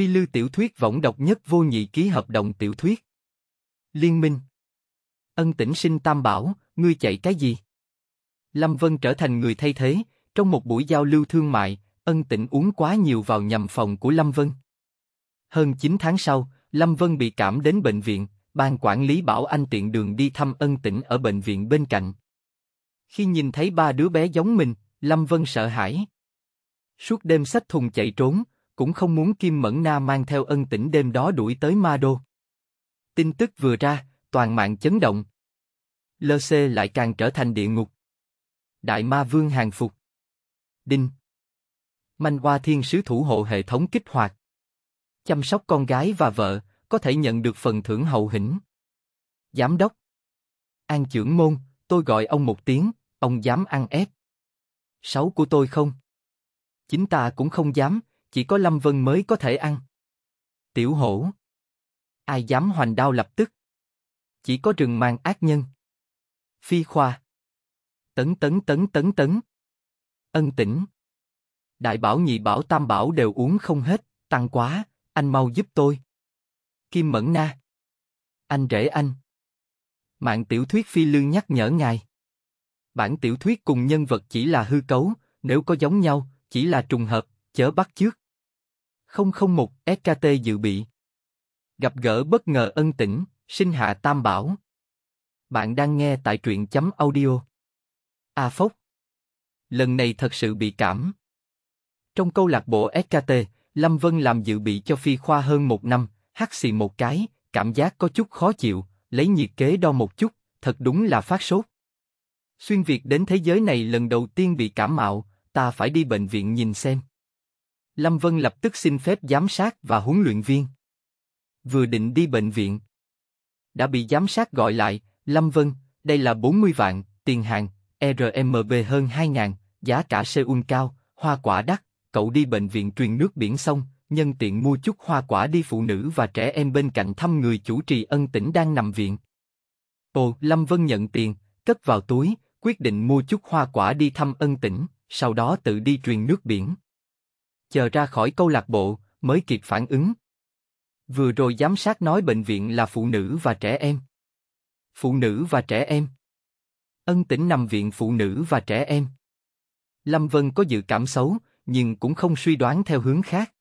Phi Lưu tiểu thuyết võng độc nhất vô nhị ký hợp đồng tiểu thuyết. Liên minh. Ân tĩnh sinh tam bảo, ngươi chạy cái gì? Lâm Vân trở thành người thay thế, trong một buổi giao lưu thương mại, ân tĩnh uống quá nhiều vào nhầm phòng của Lâm Vân. Hơn 9 tháng sau, Lâm Vân bị cảm đến bệnh viện, ban quản lý bảo anh tiện đường đi thăm ân tĩnh ở bệnh viện bên cạnh. Khi nhìn thấy ba đứa bé giống mình, Lâm Vân sợ hãi. Suốt đêm sách thùng chạy trốn, cũng không muốn Kim Mẫn Na mang theo ân tỉnh đêm đó đuổi tới Ma Đô. Tin tức vừa ra, toàn mạng chấn động. lơ LC lại càng trở thành địa ngục. Đại Ma Vương hàng phục. Đinh. Manh Hoa Thiên Sứ thủ hộ hệ thống kích hoạt. Chăm sóc con gái và vợ, có thể nhận được phần thưởng hậu hĩnh. Giám đốc. An trưởng môn, tôi gọi ông một tiếng, ông dám ăn ép. Sáu của tôi không? Chính ta cũng không dám, chỉ có Lâm Vân mới có thể ăn. Tiểu hổ. Ai dám hoành đao lập tức. Chỉ có rừng mang ác nhân. Phi khoa. Tấn tấn tấn tấn tấn. Ân tỉnh. Đại bảo nhị bảo tam bảo đều uống không hết, tăng quá, anh mau giúp tôi. Kim Mẫn Na. Anh rể anh. Mạng tiểu thuyết phi lương nhắc nhở ngài. Bản tiểu thuyết cùng nhân vật chỉ là hư cấu, nếu có giống nhau, chỉ là trùng hợp, chớ bắt chước. 001 SKT dự bị. Gặp gỡ bất ngờ ân tỉnh, sinh hạ tam bảo. Bạn đang nghe tại truyện chấm audio. A à Phốc. Lần này thật sự bị cảm. Trong câu lạc bộ SKT, Lâm Vân làm dự bị cho Phi Khoa hơn một năm, hắt xì một cái, cảm giác có chút khó chịu, lấy nhiệt kế đo một chút, thật đúng là phát sốt. Xuyên Việt đến thế giới này lần đầu tiên bị cảm mạo, ta phải đi bệnh viện nhìn xem. Lâm Vân lập tức xin phép giám sát và huấn luyện viên. Vừa định đi bệnh viện. Đã bị giám sát gọi lại, Lâm Vân, đây là 40 vạn, tiền hàng, RMB hơn 2.000, giá cả Seoul cao, hoa quả đắt, cậu đi bệnh viện truyền nước biển sông, nhân tiện mua chút hoa quả đi phụ nữ và trẻ em bên cạnh thăm người chủ trì ân tỉnh đang nằm viện. Ồ, Lâm Vân nhận tiền, cất vào túi, quyết định mua chút hoa quả đi thăm ân tỉnh, sau đó tự đi truyền nước biển chờ ra khỏi câu lạc bộ mới kịp phản ứng. Vừa rồi giám sát nói bệnh viện là phụ nữ và trẻ em. Phụ nữ và trẻ em. Ân tỉnh nằm viện phụ nữ và trẻ em. Lâm Vân có dự cảm xấu, nhưng cũng không suy đoán theo hướng khác.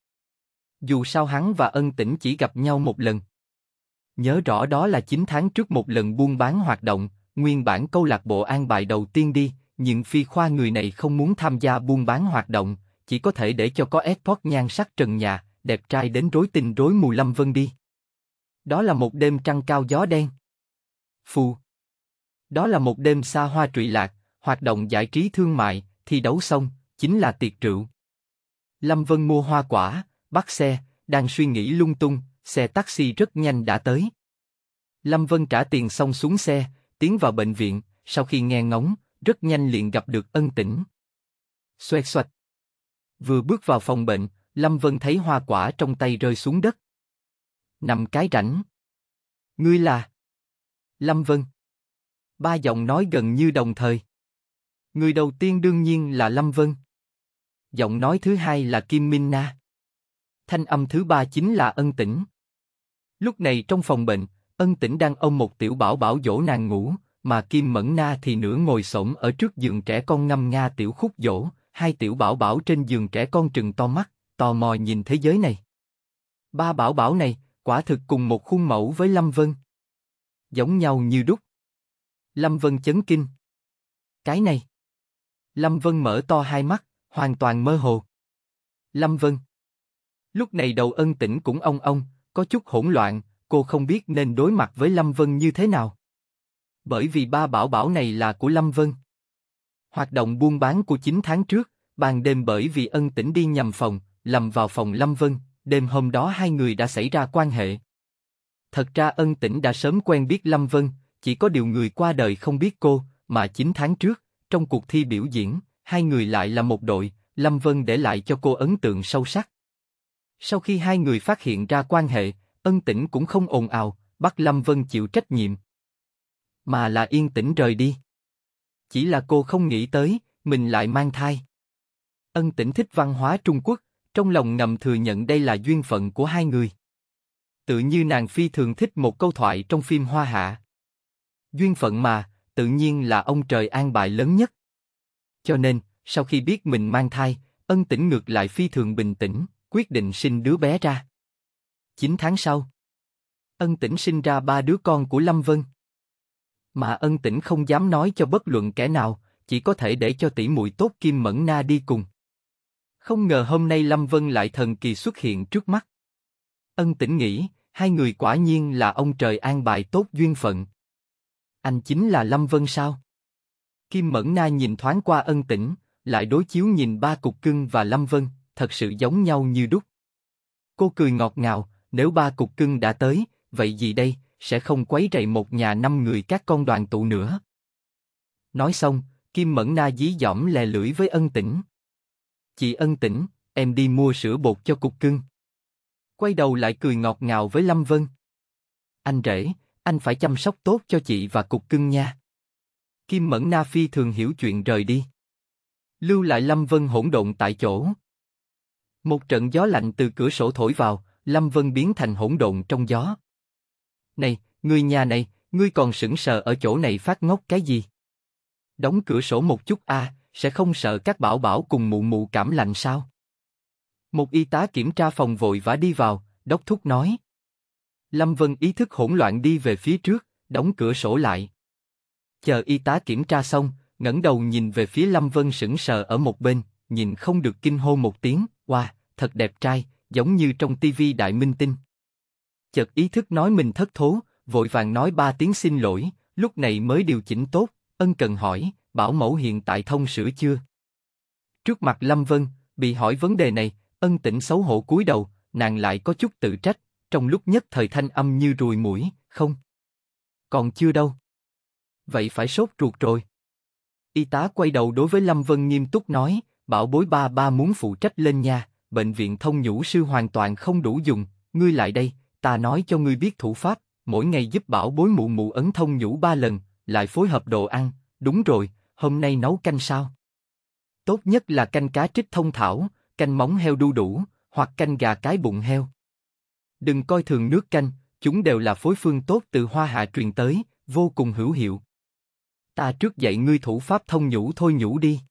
Dù sao hắn và ân tỉnh chỉ gặp nhau một lần. Nhớ rõ đó là 9 tháng trước một lần buôn bán hoạt động, nguyên bản câu lạc bộ an bài đầu tiên đi, nhưng phi khoa người này không muốn tham gia buôn bán hoạt động, chỉ có thể để cho có Edport nhan sắc trần nhà, đẹp trai đến rối tình rối mù Lâm Vân đi. Đó là một đêm trăng cao gió đen. Phù. Đó là một đêm xa hoa trụy lạc, hoạt động giải trí thương mại, thi đấu xong, chính là tiệc rượu. Lâm Vân mua hoa quả, bắt xe, đang suy nghĩ lung tung, xe taxi rất nhanh đã tới. Lâm Vân trả tiền xong xuống xe, tiến vào bệnh viện, sau khi nghe ngóng, rất nhanh liền gặp được ân tỉnh. Xoẹt xoẹt. Vừa bước vào phòng bệnh, Lâm Vân thấy hoa quả trong tay rơi xuống đất. Nằm cái rảnh. Ngươi là... Lâm Vân. Ba giọng nói gần như đồng thời. Người đầu tiên đương nhiên là Lâm Vân. Giọng nói thứ hai là Kim Minh Na. Thanh âm thứ ba chính là Ân Tĩnh. Lúc này trong phòng bệnh, Ân Tĩnh đang ôm một tiểu bảo bảo dỗ nàng ngủ, mà Kim Mẫn Na thì nửa ngồi xổm ở trước giường trẻ con ngâm nga tiểu khúc dỗ, hai tiểu bảo bảo trên giường trẻ con trừng to mắt, tò mò nhìn thế giới này. Ba bảo bảo này, quả thực cùng một khuôn mẫu với Lâm Vân. Giống nhau như đúc. Lâm Vân chấn kinh. Cái này. Lâm Vân mở to hai mắt, hoàn toàn mơ hồ. Lâm Vân. Lúc này đầu ân tĩnh cũng ông ông, có chút hỗn loạn, cô không biết nên đối mặt với Lâm Vân như thế nào. Bởi vì ba bảo bảo này là của Lâm Vân. Hoạt động buôn bán của 9 tháng trước, ban đêm bởi vì ân tỉnh đi nhầm phòng, lầm vào phòng Lâm Vân, đêm hôm đó hai người đã xảy ra quan hệ. Thật ra ân tỉnh đã sớm quen biết Lâm Vân, chỉ có điều người qua đời không biết cô, mà 9 tháng trước, trong cuộc thi biểu diễn, hai người lại là một đội, Lâm Vân để lại cho cô ấn tượng sâu sắc. Sau khi hai người phát hiện ra quan hệ, ân tỉnh cũng không ồn ào, bắt Lâm Vân chịu trách nhiệm. Mà là yên tĩnh rời đi chỉ là cô không nghĩ tới, mình lại mang thai. Ân tỉnh thích văn hóa Trung Quốc, trong lòng ngầm thừa nhận đây là duyên phận của hai người. Tự như nàng phi thường thích một câu thoại trong phim Hoa Hạ. Duyên phận mà, tự nhiên là ông trời an bài lớn nhất. Cho nên, sau khi biết mình mang thai, ân tỉnh ngược lại phi thường bình tĩnh, quyết định sinh đứa bé ra. 9 tháng sau, ân tỉnh sinh ra ba đứa con của Lâm Vân. Mà ân tĩnh không dám nói cho bất luận kẻ nào, chỉ có thể để cho tỷ muội tốt Kim Mẫn Na đi cùng. Không ngờ hôm nay Lâm Vân lại thần kỳ xuất hiện trước mắt. Ân tĩnh nghĩ, hai người quả nhiên là ông trời an bài tốt duyên phận. Anh chính là Lâm Vân sao? Kim Mẫn Na nhìn thoáng qua ân tĩnh, lại đối chiếu nhìn ba cục cưng và Lâm Vân, thật sự giống nhau như đúc. Cô cười ngọt ngào, nếu ba cục cưng đã tới, vậy gì đây, sẽ không quấy rầy một nhà năm người các con đoàn tụ nữa. Nói xong, Kim Mẫn Na dí dỏm lè lưỡi với ân tĩnh. Chị ân tĩnh, em đi mua sữa bột cho cục cưng. Quay đầu lại cười ngọt ngào với Lâm Vân. Anh rể, anh phải chăm sóc tốt cho chị và cục cưng nha. Kim Mẫn Na Phi thường hiểu chuyện rời đi. Lưu lại Lâm Vân hỗn độn tại chỗ. Một trận gió lạnh từ cửa sổ thổi vào, Lâm Vân biến thành hỗn độn trong gió. Này, người nhà này, ngươi còn sững sờ ở chỗ này phát ngốc cái gì? Đóng cửa sổ một chút a, sẽ không sợ các bảo bảo cùng mụ mụ cảm lạnh sao? Một y tá kiểm tra phòng vội vã đi vào, đốc thúc nói. Lâm Vân ý thức hỗn loạn đi về phía trước, đóng cửa sổ lại. Chờ y tá kiểm tra xong, ngẩng đầu nhìn về phía Lâm Vân sững sờ ở một bên, nhìn không được kinh hô một tiếng, qua wow, thật đẹp trai, giống như trong tivi đại minh tinh chợt ý thức nói mình thất thố, vội vàng nói ba tiếng xin lỗi, lúc này mới điều chỉnh tốt, ân cần hỏi, bảo mẫu hiện tại thông sửa chưa? Trước mặt Lâm Vân, bị hỏi vấn đề này, ân tỉnh xấu hổ cúi đầu, nàng lại có chút tự trách, trong lúc nhất thời thanh âm như ruồi mũi, không. Còn chưa đâu. Vậy phải sốt ruột rồi. Y tá quay đầu đối với Lâm Vân nghiêm túc nói, bảo bối ba ba muốn phụ trách lên nha, bệnh viện thông nhũ sư hoàn toàn không đủ dùng, ngươi lại đây, ta nói cho ngươi biết thủ pháp, mỗi ngày giúp bảo bối mụ mụ ấn thông nhũ ba lần, lại phối hợp đồ ăn, đúng rồi, hôm nay nấu canh sao? Tốt nhất là canh cá trích thông thảo, canh móng heo đu đủ, hoặc canh gà cái bụng heo. Đừng coi thường nước canh, chúng đều là phối phương tốt từ hoa hạ truyền tới, vô cùng hữu hiệu. Ta trước dạy ngươi thủ pháp thông nhũ thôi nhũ đi.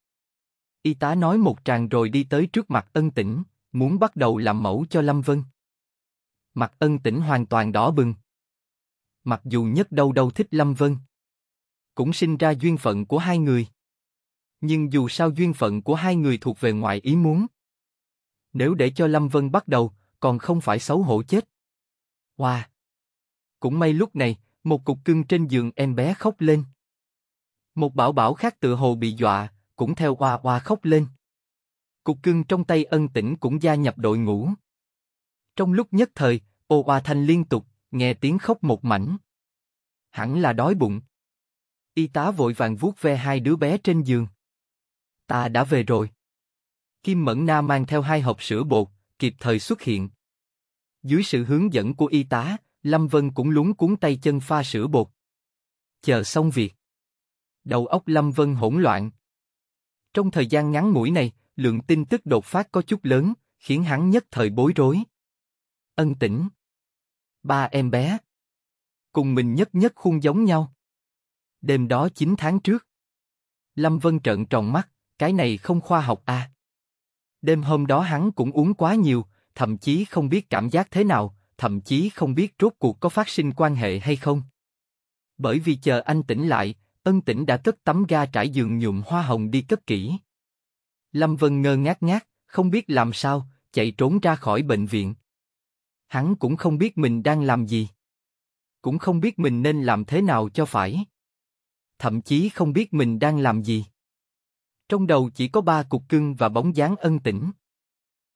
Y tá nói một tràng rồi đi tới trước mặt ân tỉnh, muốn bắt đầu làm mẫu cho Lâm Vân. Mặt ân Tĩnh hoàn toàn đỏ bừng. Mặc dù nhất đâu đâu thích Lâm Vân, cũng sinh ra duyên phận của hai người. Nhưng dù sao duyên phận của hai người thuộc về ngoài ý muốn. Nếu để cho Lâm Vân bắt đầu, còn không phải xấu hổ chết. Wow! Cũng may lúc này, một cục cưng trên giường em bé khóc lên. Một bảo bảo khác tự hồ bị dọa, cũng theo hoa hoa khóc lên. Cục cưng trong tay ân Tĩnh cũng gia nhập đội ngũ. Trong lúc nhất thời, ô oa thanh liên tục, nghe tiếng khóc một mảnh. Hẳn là đói bụng. Y tá vội vàng vuốt ve hai đứa bé trên giường. Ta đã về rồi. Kim Mẫn Na mang theo hai hộp sữa bột, kịp thời xuất hiện. Dưới sự hướng dẫn của y tá, Lâm Vân cũng lúng cuốn tay chân pha sữa bột. Chờ xong việc. Đầu óc Lâm Vân hỗn loạn. Trong thời gian ngắn ngủi này, lượng tin tức đột phát có chút lớn, khiến hắn nhất thời bối rối. Ân tĩnh ba em bé. Cùng mình nhất nhất khuôn giống nhau. Đêm đó 9 tháng trước. Lâm Vân trợn tròn mắt, cái này không khoa học à. Đêm hôm đó hắn cũng uống quá nhiều, thậm chí không biết cảm giác thế nào, thậm chí không biết rốt cuộc có phát sinh quan hệ hay không. Bởi vì chờ anh tỉnh lại, ân tỉnh đã cất tấm ga trải giường nhuộm hoa hồng đi cất kỹ. Lâm Vân ngơ ngác ngác, không biết làm sao, chạy trốn ra khỏi bệnh viện. Hắn cũng không biết mình đang làm gì. Cũng không biết mình nên làm thế nào cho phải. Thậm chí không biết mình đang làm gì. Trong đầu chỉ có ba cục cưng và bóng dáng ân tĩnh.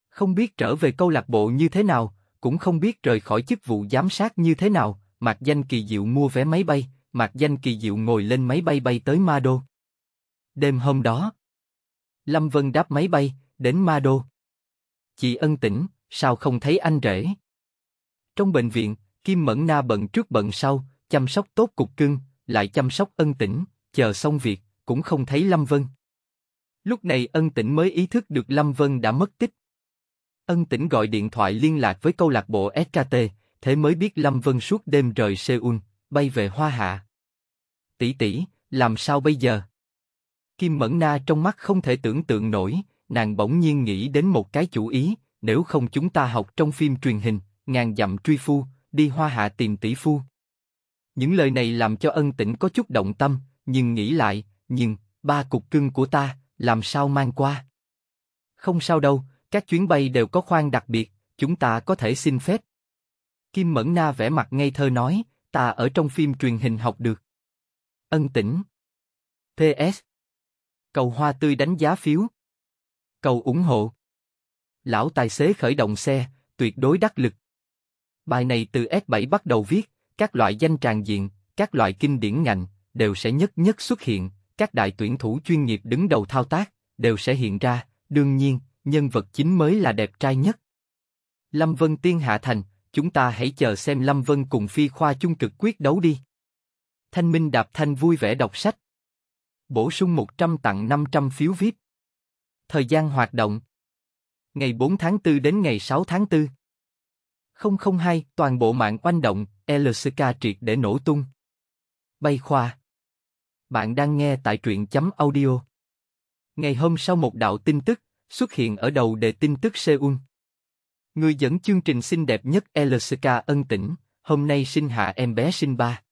Không biết trở về câu lạc bộ như thế nào, cũng không biết rời khỏi chức vụ giám sát như thế nào, mặc Danh Kỳ Diệu mua vé máy bay, mặc Danh Kỳ Diệu ngồi lên máy bay bay tới Ma Đêm hôm đó, Lâm Vân đáp máy bay, đến Ma Chị ân tĩnh, sao không thấy anh rể? Trong bệnh viện, Kim Mẫn Na bận trước bận sau, chăm sóc tốt cục cưng, lại chăm sóc ân tĩnh, chờ xong việc, cũng không thấy Lâm Vân. Lúc này ân tĩnh mới ý thức được Lâm Vân đã mất tích. Ân tĩnh gọi điện thoại liên lạc với câu lạc bộ SKT, thế mới biết Lâm Vân suốt đêm rời Seoul, bay về Hoa Hạ. Tỷ tỷ, làm sao bây giờ? Kim Mẫn Na trong mắt không thể tưởng tượng nổi, nàng bỗng nhiên nghĩ đến một cái chủ ý, nếu không chúng ta học trong phim truyền hình, ngàn dặm truy phu, đi hoa hạ tìm tỷ phu. Những lời này làm cho ân tĩnh có chút động tâm, nhưng nghĩ lại, nhưng, ba cục cưng của ta, làm sao mang qua? Không sao đâu, các chuyến bay đều có khoang đặc biệt, chúng ta có thể xin phép. Kim Mẫn Na vẽ mặt ngây thơ nói, ta ở trong phim truyền hình học được. Ân tĩnh. PS. Cầu hoa tươi đánh giá phiếu. Cầu ủng hộ. Lão tài xế khởi động xe, tuyệt đối đắc lực. Bài này từ S7 bắt đầu viết, các loại danh tràng diện, các loại kinh điển ngành, đều sẽ nhất nhất xuất hiện, các đại tuyển thủ chuyên nghiệp đứng đầu thao tác, đều sẽ hiện ra, đương nhiên, nhân vật chính mới là đẹp trai nhất. Lâm Vân Tiên Hạ Thành, chúng ta hãy chờ xem Lâm Vân cùng Phi Khoa chung cực quyết đấu đi. Thanh Minh Đạp Thanh vui vẻ đọc sách. Bổ sung 100 tặng 500 phiếu VIP. Thời gian hoạt động Ngày 4 tháng 4 đến ngày 6 tháng 4 002, toàn bộ mạng oanh động, LCK triệt để nổ tung. Bay khoa. Bạn đang nghe tại truyện chấm audio. Ngày hôm sau một đạo tin tức, xuất hiện ở đầu đề tin tức Seoul. Người dẫn chương trình xinh đẹp nhất LCK ân tỉnh, hôm nay sinh hạ em bé sinh ba.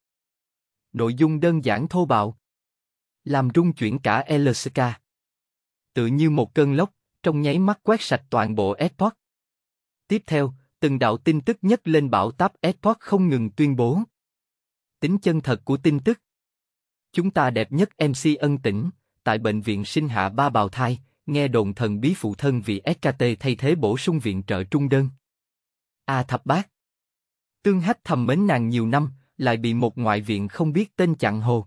Nội dung đơn giản thô bạo. Làm rung chuyển cả LCK. Tự như một cơn lốc, trong nháy mắt quét sạch toàn bộ Epoch. Tiếp theo, từng đạo tin tức nhất lên bảo táp Epoch không ngừng tuyên bố. Tính chân thật của tin tức. Chúng ta đẹp nhất MC ân tỉnh, tại bệnh viện sinh hạ ba bào thai, nghe đồn thần bí phụ thân vì SKT thay thế bổ sung viện trợ trung đơn. A à thập bác. Tương hách thầm mến nàng nhiều năm, lại bị một ngoại viện không biết tên chặn hồ.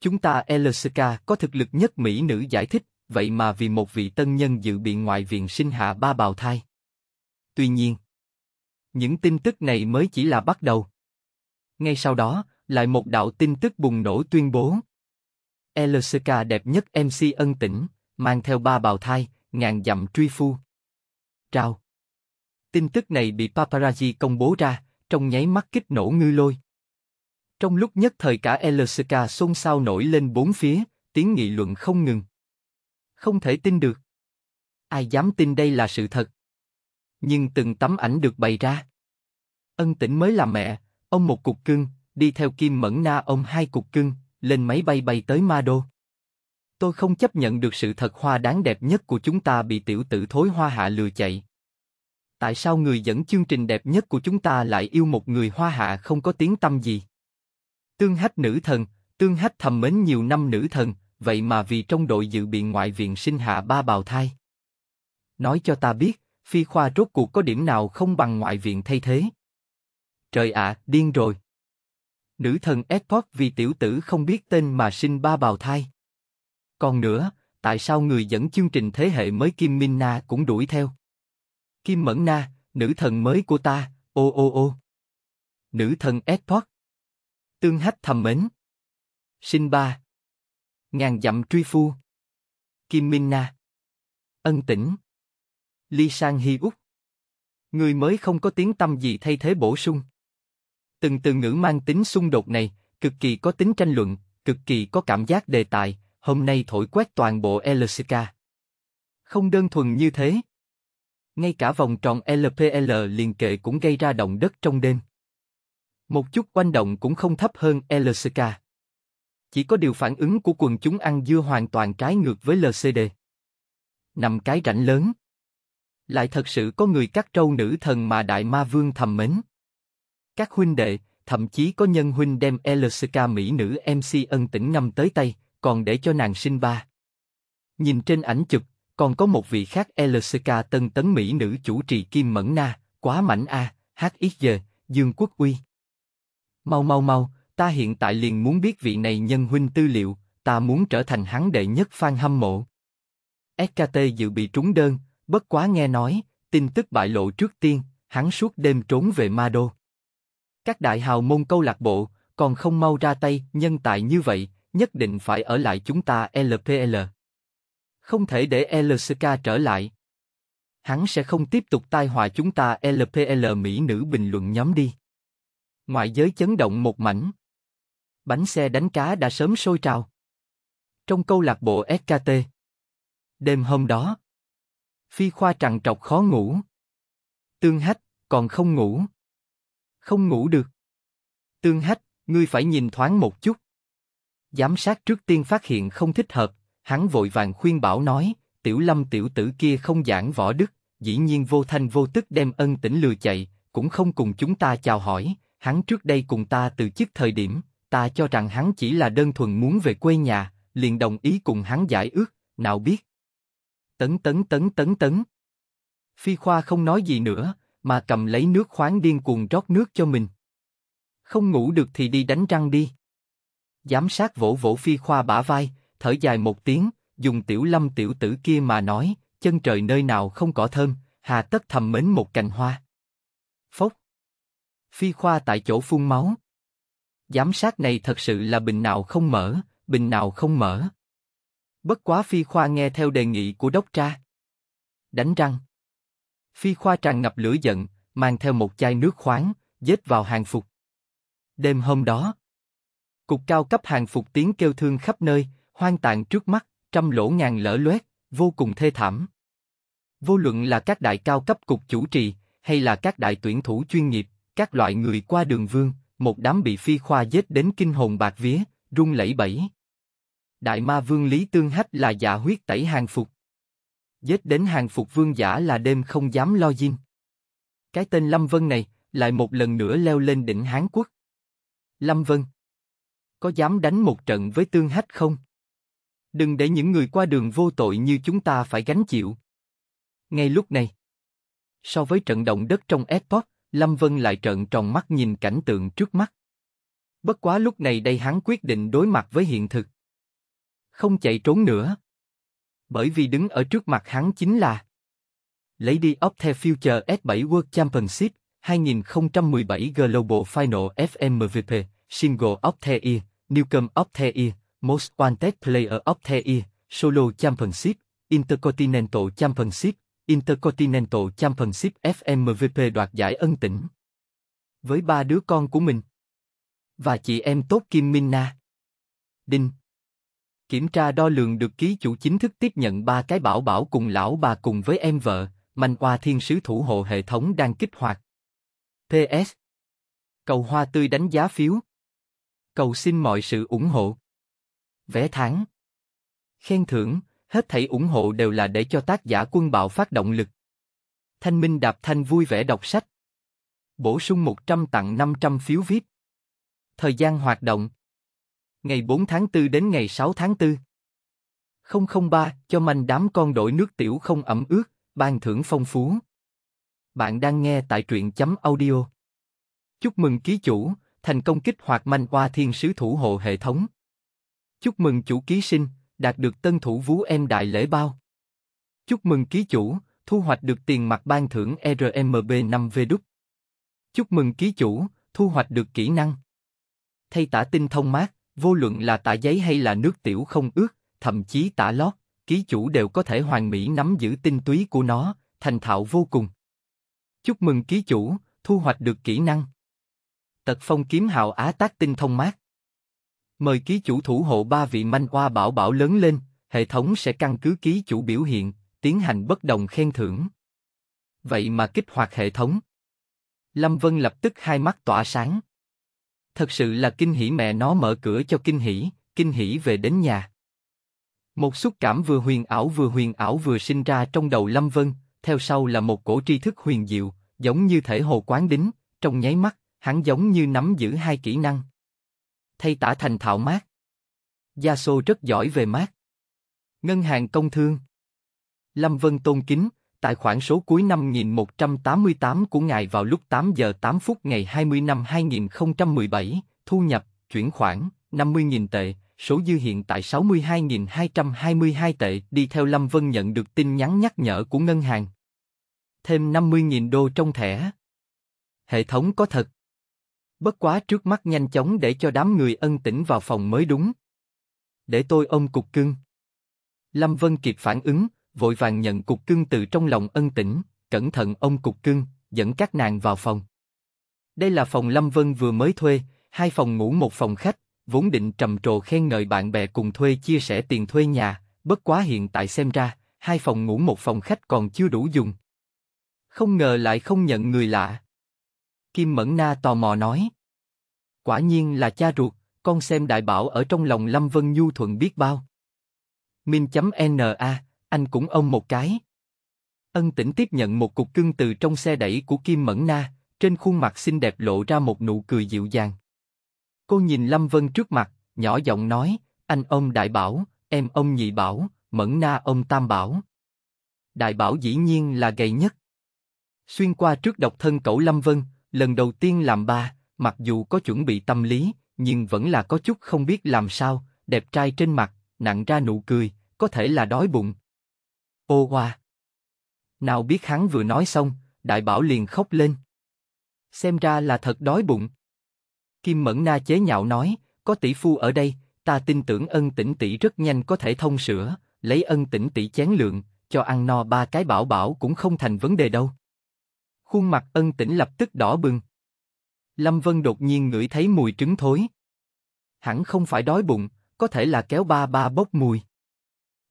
Chúng ta LSK có thực lực nhất Mỹ nữ giải thích, vậy mà vì một vị tân nhân dự bị ngoại viện sinh hạ ba bào thai. Tuy nhiên, những tin tức này mới chỉ là bắt đầu. Ngay sau đó, lại một đạo tin tức bùng nổ tuyên bố. LCK đẹp nhất MC ân tỉnh, mang theo ba bào thai, ngàn dặm truy phu. Trao. Tin tức này bị paparazzi công bố ra, trong nháy mắt kích nổ ngư lôi. Trong lúc nhất thời cả LCK xôn xao nổi lên bốn phía, tiếng nghị luận không ngừng. Không thể tin được. Ai dám tin đây là sự thật? nhưng từng tấm ảnh được bày ra. Ân Tĩnh mới là mẹ, ông một cục cưng, đi theo Kim Mẫn Na ông hai cục cưng, lên máy bay bay tới Ma Đô. Tôi không chấp nhận được sự thật hoa đáng đẹp nhất của chúng ta bị tiểu tử thối hoa hạ lừa chạy. Tại sao người dẫn chương trình đẹp nhất của chúng ta lại yêu một người hoa hạ không có tiếng tâm gì? Tương hách nữ thần, tương hách thầm mến nhiều năm nữ thần, vậy mà vì trong đội dự bị ngoại viện sinh hạ ba bào thai. Nói cho ta biết, phi khoa rốt cuộc có điểm nào không bằng ngoại viện thay thế? Trời ạ, à, điên rồi. Nữ thần Edport vì tiểu tử không biết tên mà sinh ba bào thai. Còn nữa, tại sao người dẫn chương trình thế hệ mới Kim minna cũng đuổi theo? Kim Mẫn Na, nữ thần mới của ta, ô ô ô. Nữ thần Edport. Tương hách thầm mến. Sinh ba. Ngàn dặm truy phu. Kim minna Ân tĩnh Ly Sang Hi Úc. Người mới không có tiếng tâm gì thay thế bổ sung. Từng từ ngữ mang tính xung đột này, cực kỳ có tính tranh luận, cực kỳ có cảm giác đề tài, hôm nay thổi quét toàn bộ LCK. Không đơn thuần như thế. Ngay cả vòng tròn LPL liền kệ cũng gây ra động đất trong đêm. Một chút quanh động cũng không thấp hơn LCK. Chỉ có điều phản ứng của quần chúng ăn dưa hoàn toàn trái ngược với LCD. Nằm cái rảnh lớn lại thật sự có người cắt trâu nữ thần mà đại ma vương thầm mến. Các huynh đệ, thậm chí có nhân huynh đem LCK mỹ nữ MC ân tỉnh ngâm tới tay, còn để cho nàng sinh ba. Nhìn trên ảnh chụp, còn có một vị khác LCK tân tấn mỹ nữ chủ trì Kim Mẫn Na, quá mảnh a, hát ít giờ, Dương Quốc Uy. Mau mau mau, ta hiện tại liền muốn biết vị này nhân huynh tư liệu, ta muốn trở thành hắn đệ nhất fan hâm mộ. SKT dự bị trúng đơn, bất quá nghe nói, tin tức bại lộ trước tiên, hắn suốt đêm trốn về Ma Đô. Các đại hào môn câu lạc bộ, còn không mau ra tay, nhân tài như vậy, nhất định phải ở lại chúng ta LPL. Không thể để LSK trở lại. Hắn sẽ không tiếp tục tai họa chúng ta LPL Mỹ nữ bình luận nhóm đi. Ngoại giới chấn động một mảnh. Bánh xe đánh cá đã sớm sôi trào. Trong câu lạc bộ SKT. Đêm hôm đó, Phi Khoa trằn trọc khó ngủ. Tương Hách, còn không ngủ. Không ngủ được. Tương Hách, ngươi phải nhìn thoáng một chút. Giám sát trước tiên phát hiện không thích hợp, hắn vội vàng khuyên bảo nói, tiểu lâm tiểu tử kia không giảng võ đức, dĩ nhiên vô thanh vô tức đem ân tỉnh lừa chạy, cũng không cùng chúng ta chào hỏi, hắn trước đây cùng ta từ chức thời điểm, ta cho rằng hắn chỉ là đơn thuần muốn về quê nhà, liền đồng ý cùng hắn giải ước, nào biết. Tấn tấn tấn tấn tấn. Phi Khoa không nói gì nữa, mà cầm lấy nước khoáng điên cuồng rót nước cho mình. Không ngủ được thì đi đánh răng đi. Giám sát vỗ vỗ Phi Khoa bả vai, thở dài một tiếng, dùng tiểu lâm tiểu tử kia mà nói, chân trời nơi nào không cỏ thơm, hà tất thầm mến một cành hoa. Phốc. Phi Khoa tại chỗ phun máu. Giám sát này thật sự là bình nào không mở, bình nào không mở. Bất quá Phi Khoa nghe theo đề nghị của đốc tra. Đánh răng. Phi Khoa tràn ngập lửa giận, mang theo một chai nước khoáng, dết vào hàng phục. Đêm hôm đó, cục cao cấp hàng phục tiếng kêu thương khắp nơi, hoang tàn trước mắt, trăm lỗ ngàn lỡ loét, vô cùng thê thảm. Vô luận là các đại cao cấp cục chủ trì, hay là các đại tuyển thủ chuyên nghiệp, các loại người qua đường vương, một đám bị phi khoa giết đến kinh hồn bạc vía, rung lẩy bẩy. Đại ma vương Lý Tương Hách là giả huyết tẩy hàng phục. Giết đến hàng phục vương giả là đêm không dám lo dinh. Cái tên Lâm Vân này, lại một lần nữa leo lên đỉnh Hán Quốc. Lâm Vân. Có dám đánh một trận với Tương Hách không? Đừng để những người qua đường vô tội như chúng ta phải gánh chịu. Ngay lúc này. So với trận động đất trong Airport, Lâm Vân lại trợn tròn mắt nhìn cảnh tượng trước mắt. Bất quá lúc này đây hắn quyết định đối mặt với hiện thực không chạy trốn nữa. Bởi vì đứng ở trước mặt hắn chính là Lady of the Future S7 World Championship 2017 Global Final FMVP Single of the Year, Newcomer of the Year, Most Wanted Player of the Year, Solo Championship, Intercontinental Championship, Intercontinental Championship FMVP đoạt giải ân tỉnh. Với ba đứa con của mình và chị em tốt Kim Minna. Đinh kiểm tra đo lường được ký chủ chính thức tiếp nhận ba cái bảo bảo cùng lão bà cùng với em vợ, manh qua thiên sứ thủ hộ hệ thống đang kích hoạt. PS Cầu hoa tươi đánh giá phiếu. Cầu xin mọi sự ủng hộ. Vé tháng. Khen thưởng, hết thảy ủng hộ đều là để cho tác giả quân bạo phát động lực. Thanh Minh Đạp Thanh vui vẻ đọc sách. Bổ sung 100 tặng 500 phiếu VIP. Thời gian hoạt động ngày 4 tháng 4 đến ngày 6 tháng 4. 003, cho manh đám con đổi nước tiểu không ẩm ướt, ban thưởng phong phú. Bạn đang nghe tại truyện chấm audio. Chúc mừng ký chủ, thành công kích hoạt manh qua thiên sứ thủ hộ hệ thống. Chúc mừng chủ ký sinh, đạt được tân thủ vú em đại lễ bao. Chúc mừng ký chủ, thu hoạch được tiền mặt ban thưởng RMB 5 V đúc. Chúc mừng ký chủ, thu hoạch được kỹ năng. Thay tả tinh thông mát, Vô luận là tả giấy hay là nước tiểu không ướt, thậm chí tả lót, ký chủ đều có thể hoàn mỹ nắm giữ tinh túy của nó, thành thạo vô cùng. Chúc mừng ký chủ, thu hoạch được kỹ năng. Tật phong kiếm hào á tác tinh thông mát. Mời ký chủ thủ hộ ba vị manh hoa bảo bảo lớn lên, hệ thống sẽ căn cứ ký chủ biểu hiện, tiến hành bất đồng khen thưởng. Vậy mà kích hoạt hệ thống. Lâm Vân lập tức hai mắt tỏa sáng thật sự là kinh hỉ mẹ nó mở cửa cho kinh hỉ, kinh hỉ về đến nhà. Một xúc cảm vừa huyền ảo vừa huyền ảo vừa sinh ra trong đầu Lâm Vân, theo sau là một cổ tri thức huyền diệu, giống như thể hồ quán đính, trong nháy mắt, hắn giống như nắm giữ hai kỹ năng. Thay tả thành thạo mát. Gia Sô rất giỏi về mát. Ngân hàng công thương. Lâm Vân tôn kính, tài khoản số cuối năm 5188 của ngài vào lúc 8 giờ 8 phút ngày 20 năm 2017, thu nhập, chuyển khoản, 50.000 tệ, số dư hiện tại 62.222 tệ đi theo Lâm Vân nhận được tin nhắn nhắc nhở của ngân hàng. Thêm 50.000 đô trong thẻ. Hệ thống có thật. Bất quá trước mắt nhanh chóng để cho đám người ân tỉnh vào phòng mới đúng. Để tôi ôm cục cưng. Lâm Vân kịp phản ứng, vội vàng nhận cục cưng từ trong lòng ân tĩnh, cẩn thận ông cục cưng, dẫn các nàng vào phòng. Đây là phòng Lâm Vân vừa mới thuê, hai phòng ngủ một phòng khách, vốn định trầm trồ khen ngợi bạn bè cùng thuê chia sẻ tiền thuê nhà, bất quá hiện tại xem ra, hai phòng ngủ một phòng khách còn chưa đủ dùng. Không ngờ lại không nhận người lạ. Kim Mẫn Na tò mò nói. Quả nhiên là cha ruột, con xem đại bảo ở trong lòng Lâm Vân Nhu thuận biết bao. Min.na, anh cũng ông một cái. Ân tĩnh tiếp nhận một cục cưng từ trong xe đẩy của Kim Mẫn Na, trên khuôn mặt xinh đẹp lộ ra một nụ cười dịu dàng. Cô nhìn Lâm Vân trước mặt, nhỏ giọng nói, anh ông đại bảo, em ông nhị bảo, Mẫn Na ông tam bảo. Đại bảo dĩ nhiên là gầy nhất. Xuyên qua trước độc thân cậu Lâm Vân, lần đầu tiên làm ba, mặc dù có chuẩn bị tâm lý, nhưng vẫn là có chút không biết làm sao, đẹp trai trên mặt, nặng ra nụ cười, có thể là đói bụng, Ô hoa! Nào biết hắn vừa nói xong, đại bảo liền khóc lên. Xem ra là thật đói bụng. Kim Mẫn Na chế nhạo nói, có tỷ phu ở đây, ta tin tưởng ân tỉnh tỷ rất nhanh có thể thông sữa, lấy ân tỉnh tỷ chén lượng, cho ăn no ba cái bảo bảo cũng không thành vấn đề đâu. Khuôn mặt ân tỉnh lập tức đỏ bừng. Lâm Vân đột nhiên ngửi thấy mùi trứng thối. Hẳn không phải đói bụng, có thể là kéo ba ba bốc mùi.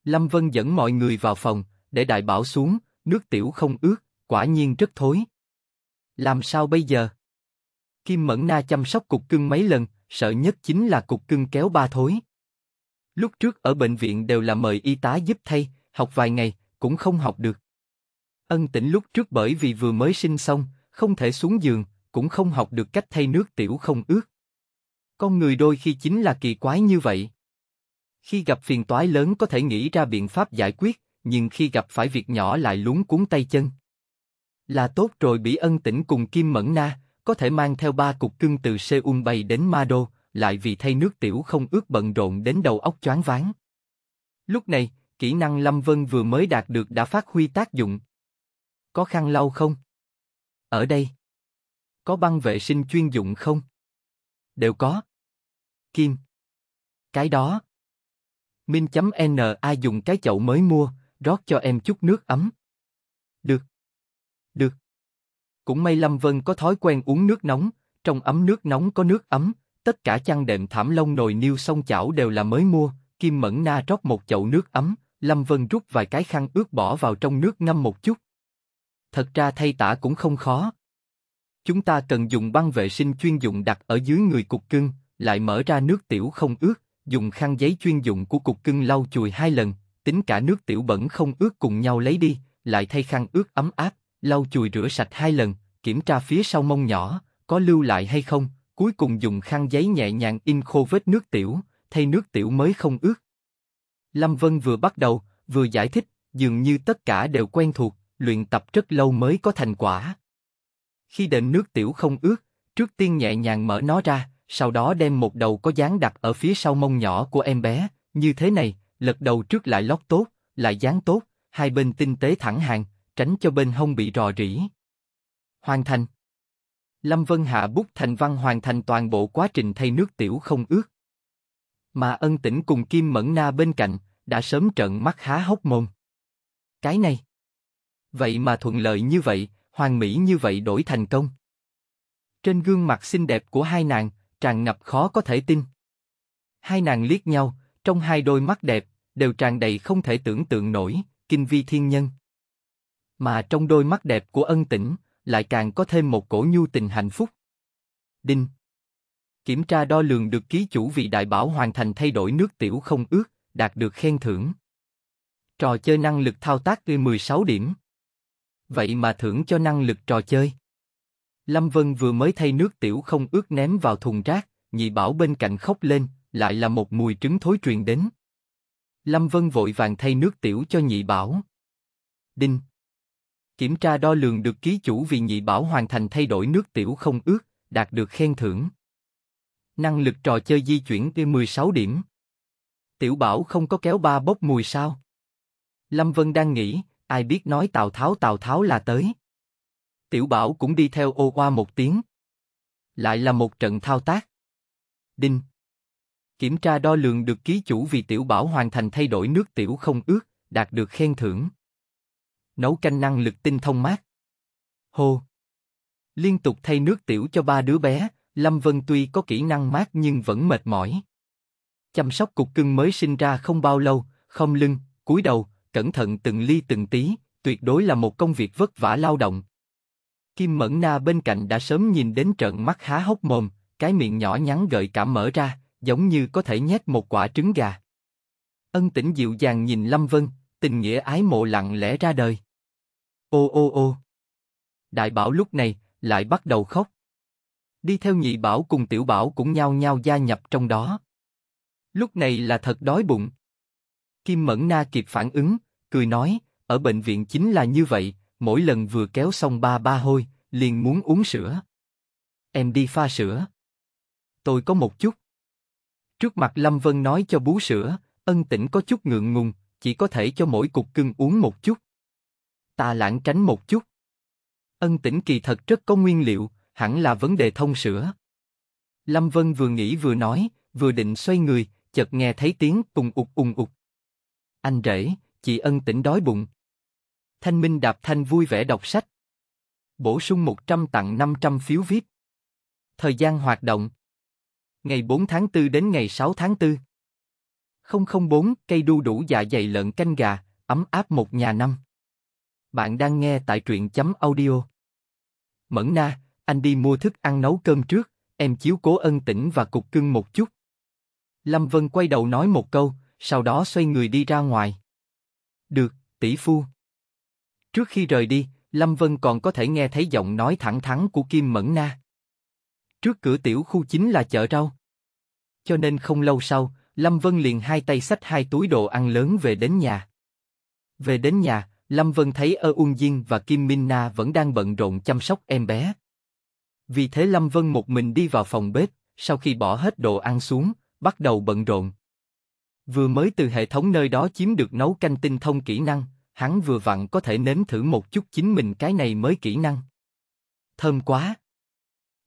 Lâm Vân dẫn mọi người vào phòng, để đại bảo xuống, nước tiểu không ướt, quả nhiên rất thối. Làm sao bây giờ? Kim Mẫn Na chăm sóc cục cưng mấy lần, sợ nhất chính là cục cưng kéo ba thối. Lúc trước ở bệnh viện đều là mời y tá giúp thay, học vài ngày, cũng không học được. Ân tỉnh lúc trước bởi vì vừa mới sinh xong, không thể xuống giường, cũng không học được cách thay nước tiểu không ướt. Con người đôi khi chính là kỳ quái như vậy. Khi gặp phiền toái lớn có thể nghĩ ra biện pháp giải quyết, nhưng khi gặp phải việc nhỏ lại lúng cuốn tay chân. Là tốt rồi bị ân tỉnh cùng Kim Mẫn Na, có thể mang theo ba cục cưng từ Seoul bay đến Mado, lại vì thay nước tiểu không ước bận rộn đến đầu óc choáng váng. Lúc này, kỹ năng Lâm Vân vừa mới đạt được đã phát huy tác dụng. Có khăn lau không? Ở đây. Có băng vệ sinh chuyên dụng không? Đều có. Kim. Cái đó. Min.na dùng cái chậu mới mua, rót cho em chút nước ấm. Được. Được. Cũng may Lâm Vân có thói quen uống nước nóng, trong ấm nước nóng có nước ấm, tất cả chăn đệm thảm lông nồi niêu xong chảo đều là mới mua, Kim Mẫn Na rót một chậu nước ấm, Lâm Vân rút vài cái khăn ướt bỏ vào trong nước ngâm một chút. Thật ra thay tả cũng không khó. Chúng ta cần dùng băng vệ sinh chuyên dụng đặt ở dưới người cục cưng, lại mở ra nước tiểu không ướt dùng khăn giấy chuyên dụng của cục cưng lau chùi hai lần, tính cả nước tiểu bẩn không ướt cùng nhau lấy đi, lại thay khăn ướt ấm áp, lau chùi rửa sạch hai lần, kiểm tra phía sau mông nhỏ, có lưu lại hay không, cuối cùng dùng khăn giấy nhẹ nhàng in khô vết nước tiểu, thay nước tiểu mới không ướt. Lâm Vân vừa bắt đầu, vừa giải thích, dường như tất cả đều quen thuộc, luyện tập rất lâu mới có thành quả. Khi đệm nước tiểu không ướt, trước tiên nhẹ nhàng mở nó ra, sau đó đem một đầu có dán đặt ở phía sau mông nhỏ của em bé, như thế này, lật đầu trước lại lót tốt, lại dán tốt, hai bên tinh tế thẳng hàng, tránh cho bên hông bị rò rỉ. Hoàn thành. Lâm Vân Hạ bút thành văn hoàn thành toàn bộ quá trình thay nước tiểu không ướt. Mà ân tĩnh cùng Kim Mẫn Na bên cạnh, đã sớm trợn mắt há hốc mồm. Cái này. Vậy mà thuận lợi như vậy, hoàn mỹ như vậy đổi thành công. Trên gương mặt xinh đẹp của hai nàng, tràn ngập khó có thể tin. Hai nàng liếc nhau, trong hai đôi mắt đẹp, đều tràn đầy không thể tưởng tượng nổi, kinh vi thiên nhân. Mà trong đôi mắt đẹp của ân tĩnh, lại càng có thêm một cổ nhu tình hạnh phúc. Đinh Kiểm tra đo lường được ký chủ vị đại bảo hoàn thành thay đổi nước tiểu không ước, đạt được khen thưởng. Trò chơi năng lực thao tác gây 16 điểm. Vậy mà thưởng cho năng lực trò chơi. Lâm Vân vừa mới thay nước tiểu không ướt ném vào thùng rác, nhị bảo bên cạnh khóc lên, lại là một mùi trứng thối truyền đến. Lâm Vân vội vàng thay nước tiểu cho nhị bảo. Đinh. Kiểm tra đo lường được ký chủ vì nhị bảo hoàn thành thay đổi nước tiểu không ướt, đạt được khen thưởng. Năng lực trò chơi di chuyển từ 16 điểm. Tiểu bảo không có kéo ba bốc mùi sao? Lâm Vân đang nghĩ, ai biết nói Tào Tháo Tào Tháo là tới. Tiểu Bảo cũng đi theo ô qua một tiếng. Lại là một trận thao tác. Đinh. Kiểm tra đo lường được ký chủ vì Tiểu Bảo hoàn thành thay đổi nước tiểu không ướt, đạt được khen thưởng. Nấu canh năng lực tinh thông mát. Hô. Liên tục thay nước tiểu cho ba đứa bé, Lâm Vân tuy có kỹ năng mát nhưng vẫn mệt mỏi. Chăm sóc cục cưng mới sinh ra không bao lâu, không lưng, cúi đầu, cẩn thận từng ly từng tí, tuyệt đối là một công việc vất vả lao động. Kim Mẫn Na bên cạnh đã sớm nhìn đến trận mắt há hốc mồm, cái miệng nhỏ nhắn gợi cảm mở ra, giống như có thể nhét một quả trứng gà. Ân tĩnh dịu dàng nhìn Lâm Vân, tình nghĩa ái mộ lặng lẽ ra đời. Ô ô ô. Đại bảo lúc này lại bắt đầu khóc. Đi theo nhị bảo cùng tiểu bảo cũng nhao nhao gia nhập trong đó. Lúc này là thật đói bụng. Kim Mẫn Na kịp phản ứng, cười nói, ở bệnh viện chính là như vậy, mỗi lần vừa kéo xong ba ba hôi, liền muốn uống sữa. Em đi pha sữa. Tôi có một chút. Trước mặt Lâm Vân nói cho bú sữa, ân Tĩnh có chút ngượng ngùng, chỉ có thể cho mỗi cục cưng uống một chút. Ta lãng tránh một chút. Ân Tĩnh kỳ thật rất có nguyên liệu, hẳn là vấn đề thông sữa. Lâm Vân vừa nghĩ vừa nói, vừa định xoay người, chợt nghe thấy tiếng ùng ục ùng ục. Anh rể, chị ân Tĩnh đói bụng. Thanh Minh Đạp Thanh vui vẻ đọc sách. Bổ sung 100 tặng 500 phiếu VIP. Thời gian hoạt động. Ngày 4 tháng 4 đến ngày 6 tháng 4. 004 cây đu đủ dạ dày lợn canh gà, ấm áp một nhà năm. Bạn đang nghe tại truyện chấm audio. Mẫn na, anh đi mua thức ăn nấu cơm trước, em chiếu cố ân tĩnh và cục cưng một chút. Lâm Vân quay đầu nói một câu, sau đó xoay người đi ra ngoài. Được, tỷ phu. Trước khi rời đi, Lâm Vân còn có thể nghe thấy giọng nói thẳng thắn của Kim Mẫn Na. Trước cửa tiểu khu chính là chợ rau. Cho nên không lâu sau, Lâm Vân liền hai tay xách hai túi đồ ăn lớn về đến nhà. Về đến nhà, Lâm Vân thấy Ơ Uông Diên và Kim Minh Na vẫn đang bận rộn chăm sóc em bé. Vì thế Lâm Vân một mình đi vào phòng bếp, sau khi bỏ hết đồ ăn xuống, bắt đầu bận rộn. Vừa mới từ hệ thống nơi đó chiếm được nấu canh tinh thông kỹ năng, hắn vừa vặn có thể nếm thử một chút chính mình cái này mới kỹ năng. Thơm quá!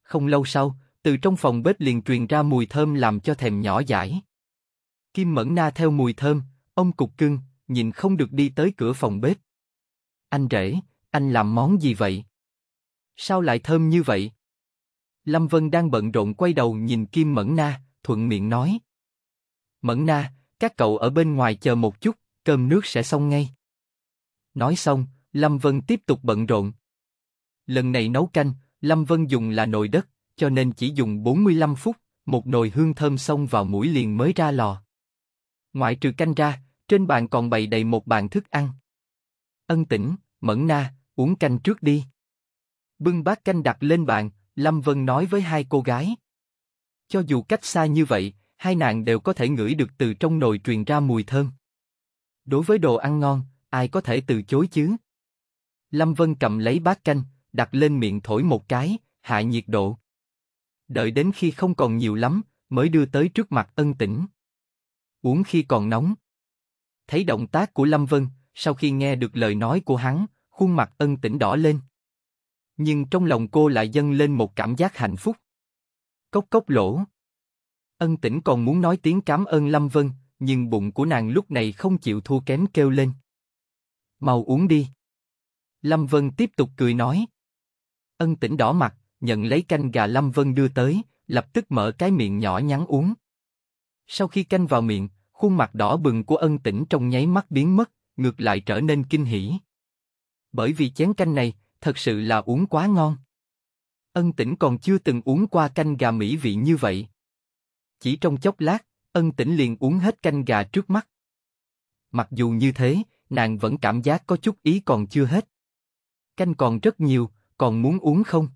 Không lâu sau, từ trong phòng bếp liền truyền ra mùi thơm làm cho thèm nhỏ dãi. Kim Mẫn Na theo mùi thơm, ông cục cưng, nhìn không được đi tới cửa phòng bếp. Anh rể, anh làm món gì vậy? Sao lại thơm như vậy? Lâm Vân đang bận rộn quay đầu nhìn Kim Mẫn Na, thuận miệng nói. Mẫn Na, các cậu ở bên ngoài chờ một chút, cơm nước sẽ xong ngay. Nói xong, Lâm Vân tiếp tục bận rộn. Lần này nấu canh, Lâm Vân dùng là nồi đất, cho nên chỉ dùng 45 phút, một nồi hương thơm xông vào mũi liền mới ra lò. Ngoại trừ canh ra, trên bàn còn bày đầy một bàn thức ăn. Ân tĩnh, mẫn na, uống canh trước đi. Bưng bát canh đặt lên bàn, Lâm Vân nói với hai cô gái. Cho dù cách xa như vậy, hai nàng đều có thể ngửi được từ trong nồi truyền ra mùi thơm. Đối với đồ ăn ngon, ai có thể từ chối chứ? Lâm Vân cầm lấy bát canh, đặt lên miệng thổi một cái, hạ nhiệt độ. Đợi đến khi không còn nhiều lắm, mới đưa tới trước mặt ân tĩnh. Uống khi còn nóng. Thấy động tác của Lâm Vân, sau khi nghe được lời nói của hắn, khuôn mặt ân tĩnh đỏ lên. Nhưng trong lòng cô lại dâng lên một cảm giác hạnh phúc. Cốc cốc lỗ. Ân tĩnh còn muốn nói tiếng cảm ơn Lâm Vân, nhưng bụng của nàng lúc này không chịu thua kém kêu lên mau uống đi. Lâm Vân tiếp tục cười nói. Ân tỉnh đỏ mặt, nhận lấy canh gà Lâm Vân đưa tới, lập tức mở cái miệng nhỏ nhắn uống. Sau khi canh vào miệng, khuôn mặt đỏ bừng của ân tỉnh trong nháy mắt biến mất, ngược lại trở nên kinh hỉ. Bởi vì chén canh này, thật sự là uống quá ngon. Ân tỉnh còn chưa từng uống qua canh gà mỹ vị như vậy. Chỉ trong chốc lát, ân tỉnh liền uống hết canh gà trước mắt. Mặc dù như thế, nàng vẫn cảm giác có chút ý còn chưa hết. Canh còn rất nhiều, còn muốn uống không?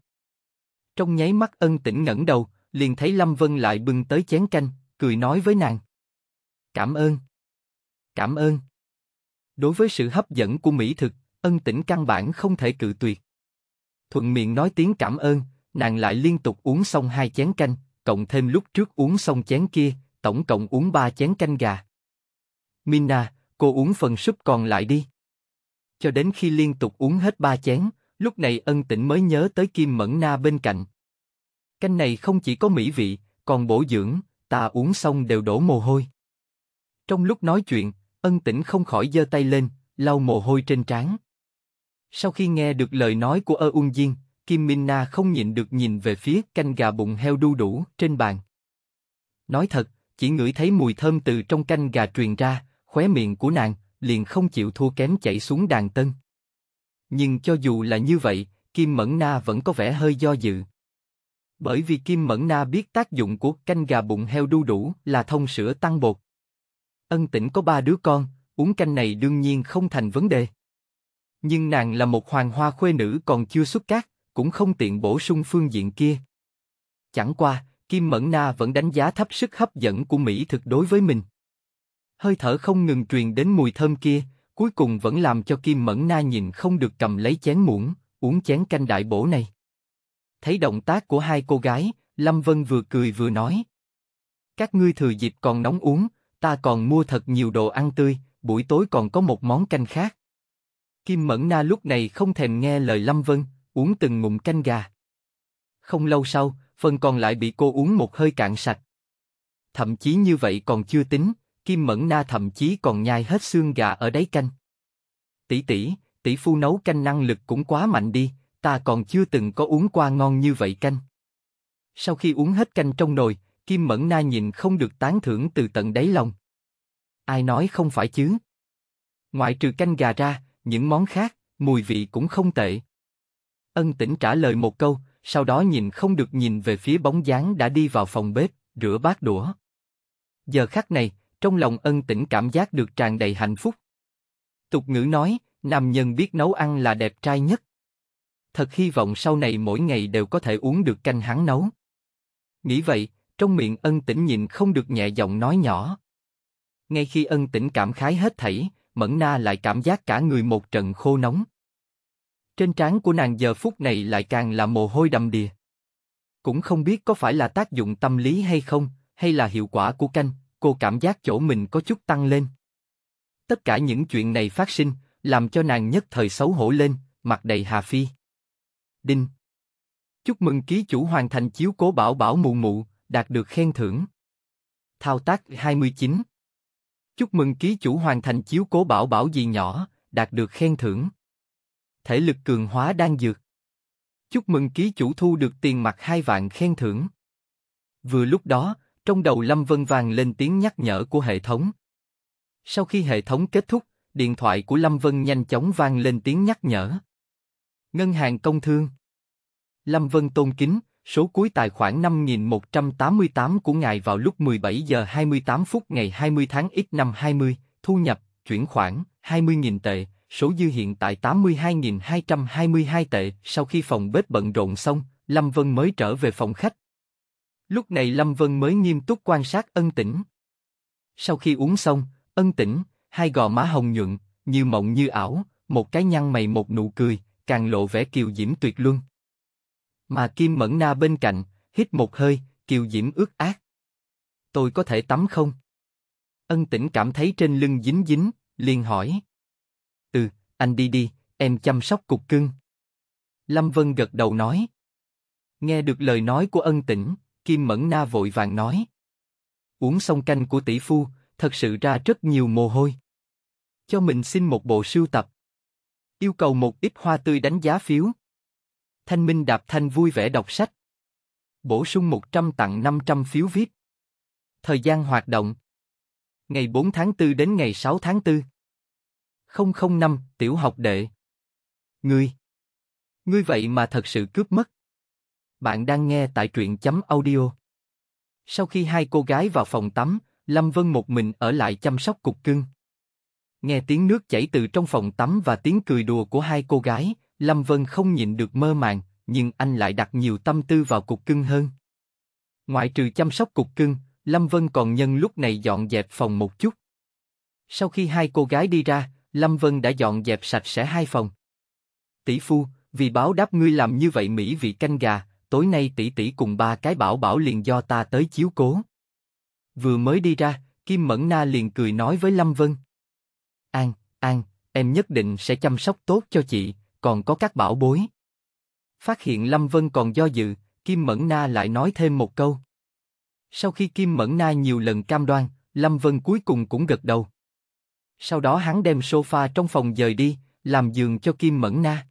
Trong nháy mắt ân tỉnh ngẩng đầu, liền thấy Lâm Vân lại bưng tới chén canh, cười nói với nàng. Cảm ơn. Cảm ơn. Đối với sự hấp dẫn của mỹ thực, ân tỉnh căn bản không thể cự tuyệt. Thuận miệng nói tiếng cảm ơn, nàng lại liên tục uống xong hai chén canh, cộng thêm lúc trước uống xong chén kia, tổng cộng uống ba chén canh gà. Mina, cô uống phần súp còn lại đi. Cho đến khi liên tục uống hết ba chén, lúc này ân tĩnh mới nhớ tới kim mẫn na bên cạnh. Canh này không chỉ có mỹ vị, còn bổ dưỡng, ta uống xong đều đổ mồ hôi. Trong lúc nói chuyện, ân tĩnh không khỏi giơ tay lên, lau mồ hôi trên trán. Sau khi nghe được lời nói của ơ ung diên, Kim Minh Na không nhịn được nhìn về phía canh gà bụng heo đu đủ trên bàn. Nói thật, chỉ ngửi thấy mùi thơm từ trong canh gà truyền ra, khóe miệng của nàng liền không chịu thua kém chảy xuống đàn tân. Nhưng cho dù là như vậy, Kim Mẫn Na vẫn có vẻ hơi do dự. Bởi vì Kim Mẫn Na biết tác dụng của canh gà bụng heo đu đủ là thông sữa tăng bột. Ân tĩnh có ba đứa con, uống canh này đương nhiên không thành vấn đề. Nhưng nàng là một hoàng hoa khuê nữ còn chưa xuất cát, cũng không tiện bổ sung phương diện kia. Chẳng qua, Kim Mẫn Na vẫn đánh giá thấp sức hấp dẫn của Mỹ thực đối với mình hơi thở không ngừng truyền đến mùi thơm kia, cuối cùng vẫn làm cho Kim Mẫn Na nhìn không được cầm lấy chén muỗng, uống chén canh đại bổ này. Thấy động tác của hai cô gái, Lâm Vân vừa cười vừa nói. Các ngươi thừa dịp còn nóng uống, ta còn mua thật nhiều đồ ăn tươi, buổi tối còn có một món canh khác. Kim Mẫn Na lúc này không thèm nghe lời Lâm Vân, uống từng ngụm canh gà. Không lâu sau, phần còn lại bị cô uống một hơi cạn sạch. Thậm chí như vậy còn chưa tính, Kim Mẫn Na thậm chí còn nhai hết xương gà ở đáy canh. Tỷ tỷ, tỷ phu nấu canh năng lực cũng quá mạnh đi, ta còn chưa từng có uống qua ngon như vậy canh. Sau khi uống hết canh trong nồi, Kim Mẫn Na nhìn không được tán thưởng từ tận đáy lòng. Ai nói không phải chứ? Ngoại trừ canh gà ra, những món khác, mùi vị cũng không tệ. Ân tỉnh trả lời một câu, sau đó nhìn không được nhìn về phía bóng dáng đã đi vào phòng bếp, rửa bát đũa. Giờ khắc này, trong lòng ân tĩnh cảm giác được tràn đầy hạnh phúc. Tục ngữ nói, nam nhân biết nấu ăn là đẹp trai nhất. Thật hy vọng sau này mỗi ngày đều có thể uống được canh hắn nấu. Nghĩ vậy, trong miệng ân tĩnh nhìn không được nhẹ giọng nói nhỏ. Ngay khi ân tĩnh cảm khái hết thảy, Mẫn Na lại cảm giác cả người một trận khô nóng. Trên trán của nàng giờ phút này lại càng là mồ hôi đầm đìa. Cũng không biết có phải là tác dụng tâm lý hay không, hay là hiệu quả của canh, cô cảm giác chỗ mình có chút tăng lên. Tất cả những chuyện này phát sinh, làm cho nàng nhất thời xấu hổ lên, mặt đầy hà phi. Đinh. Chúc mừng ký chủ hoàn thành chiếu cố bảo bảo mù mụ, đạt được khen thưởng. Thao tác 29. Chúc mừng ký chủ hoàn thành chiếu cố bảo bảo gì nhỏ, đạt được khen thưởng. Thể lực cường hóa đang dược. Chúc mừng ký chủ thu được tiền mặt hai vạn khen thưởng. Vừa lúc đó, trong đầu Lâm Vân vang lên tiếng nhắc nhở của hệ thống. Sau khi hệ thống kết thúc, điện thoại của Lâm Vân nhanh chóng vang lên tiếng nhắc nhở. Ngân hàng công thương. Lâm Vân tôn kính, số cuối tài khoản 5188 của ngài vào lúc 17 giờ 28 phút ngày 20 tháng X năm 20, thu nhập, chuyển khoản, 20.000 tệ, số dư hiện tại 82.222 tệ. Sau khi phòng bếp bận rộn xong, Lâm Vân mới trở về phòng khách. Lúc này Lâm Vân mới nghiêm túc quan sát ân tĩnh. Sau khi uống xong, ân tĩnh, hai gò má hồng nhuận, như mộng như ảo, một cái nhăn mày một nụ cười, càng lộ vẻ kiều diễm tuyệt luân. Mà Kim Mẫn Na bên cạnh, hít một hơi, kiều diễm ướt ác. Tôi có thể tắm không? Ân tĩnh cảm thấy trên lưng dính dính, liền hỏi. Ừ, anh đi đi, em chăm sóc cục cưng. Lâm Vân gật đầu nói. Nghe được lời nói của ân tĩnh, Kim Mẫn Na vội vàng nói. Uống xong canh của tỷ phu, thật sự ra rất nhiều mồ hôi. Cho mình xin một bộ sưu tập. Yêu cầu một ít hoa tươi đánh giá phiếu. Thanh Minh Đạp Thanh vui vẻ đọc sách. Bổ sung 100 tặng 500 phiếu viết. Thời gian hoạt động. Ngày 4 tháng 4 đến ngày 6 tháng 4. 005, tiểu học đệ. Ngươi. Ngươi vậy mà thật sự cướp mất. Bạn đang nghe tại truyện chấm audio. Sau khi hai cô gái vào phòng tắm, Lâm Vân một mình ở lại chăm sóc cục cưng. Nghe tiếng nước chảy từ trong phòng tắm và tiếng cười đùa của hai cô gái, Lâm Vân không nhịn được mơ màng, nhưng anh lại đặt nhiều tâm tư vào cục cưng hơn. Ngoại trừ chăm sóc cục cưng, Lâm Vân còn nhân lúc này dọn dẹp phòng một chút. Sau khi hai cô gái đi ra, Lâm Vân đã dọn dẹp sạch sẽ hai phòng. Tỷ phu, vì báo đáp ngươi làm như vậy mỹ vị canh gà, tối nay tỷ tỷ cùng ba cái bảo bảo liền do ta tới chiếu cố. Vừa mới đi ra, Kim Mẫn Na liền cười nói với Lâm Vân. An, An, em nhất định sẽ chăm sóc tốt cho chị, còn có các bảo bối. Phát hiện Lâm Vân còn do dự, Kim Mẫn Na lại nói thêm một câu. Sau khi Kim Mẫn Na nhiều lần cam đoan, Lâm Vân cuối cùng cũng gật đầu. Sau đó hắn đem sofa trong phòng dời đi, làm giường cho Kim Mẫn Na.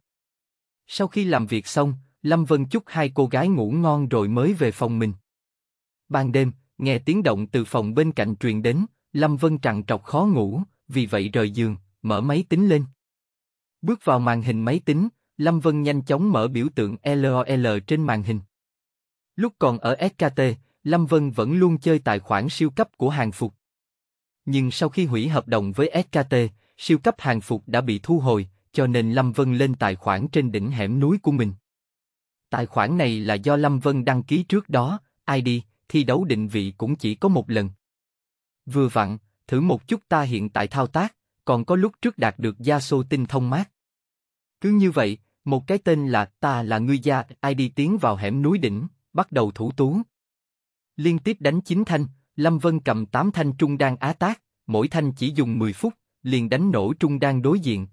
Sau khi làm việc xong, Lâm Vân chúc hai cô gái ngủ ngon rồi mới về phòng mình. Ban đêm, nghe tiếng động từ phòng bên cạnh truyền đến, Lâm Vân trằn trọc khó ngủ, vì vậy rời giường, mở máy tính lên. Bước vào màn hình máy tính, Lâm Vân nhanh chóng mở biểu tượng LOL trên màn hình. Lúc còn ở SKT, Lâm Vân vẫn luôn chơi tài khoản siêu cấp của hàng phục. Nhưng sau khi hủy hợp đồng với SKT, siêu cấp hàng phục đã bị thu hồi, cho nên Lâm Vân lên tài khoản trên đỉnh hẻm núi của mình. Tài khoản này là do Lâm Vân đăng ký trước đó, ID, thi đấu định vị cũng chỉ có một lần. Vừa vặn, thử một chút ta hiện tại thao tác, còn có lúc trước đạt được gia số tinh thông mát. Cứ như vậy, một cái tên là ta là ngươi gia, ID tiến vào hẻm núi đỉnh, bắt đầu thủ tú. Liên tiếp đánh 9 thanh, Lâm Vân cầm 8 thanh trung đan á tác, mỗi thanh chỉ dùng 10 phút, liền đánh nổ trung đan đối diện.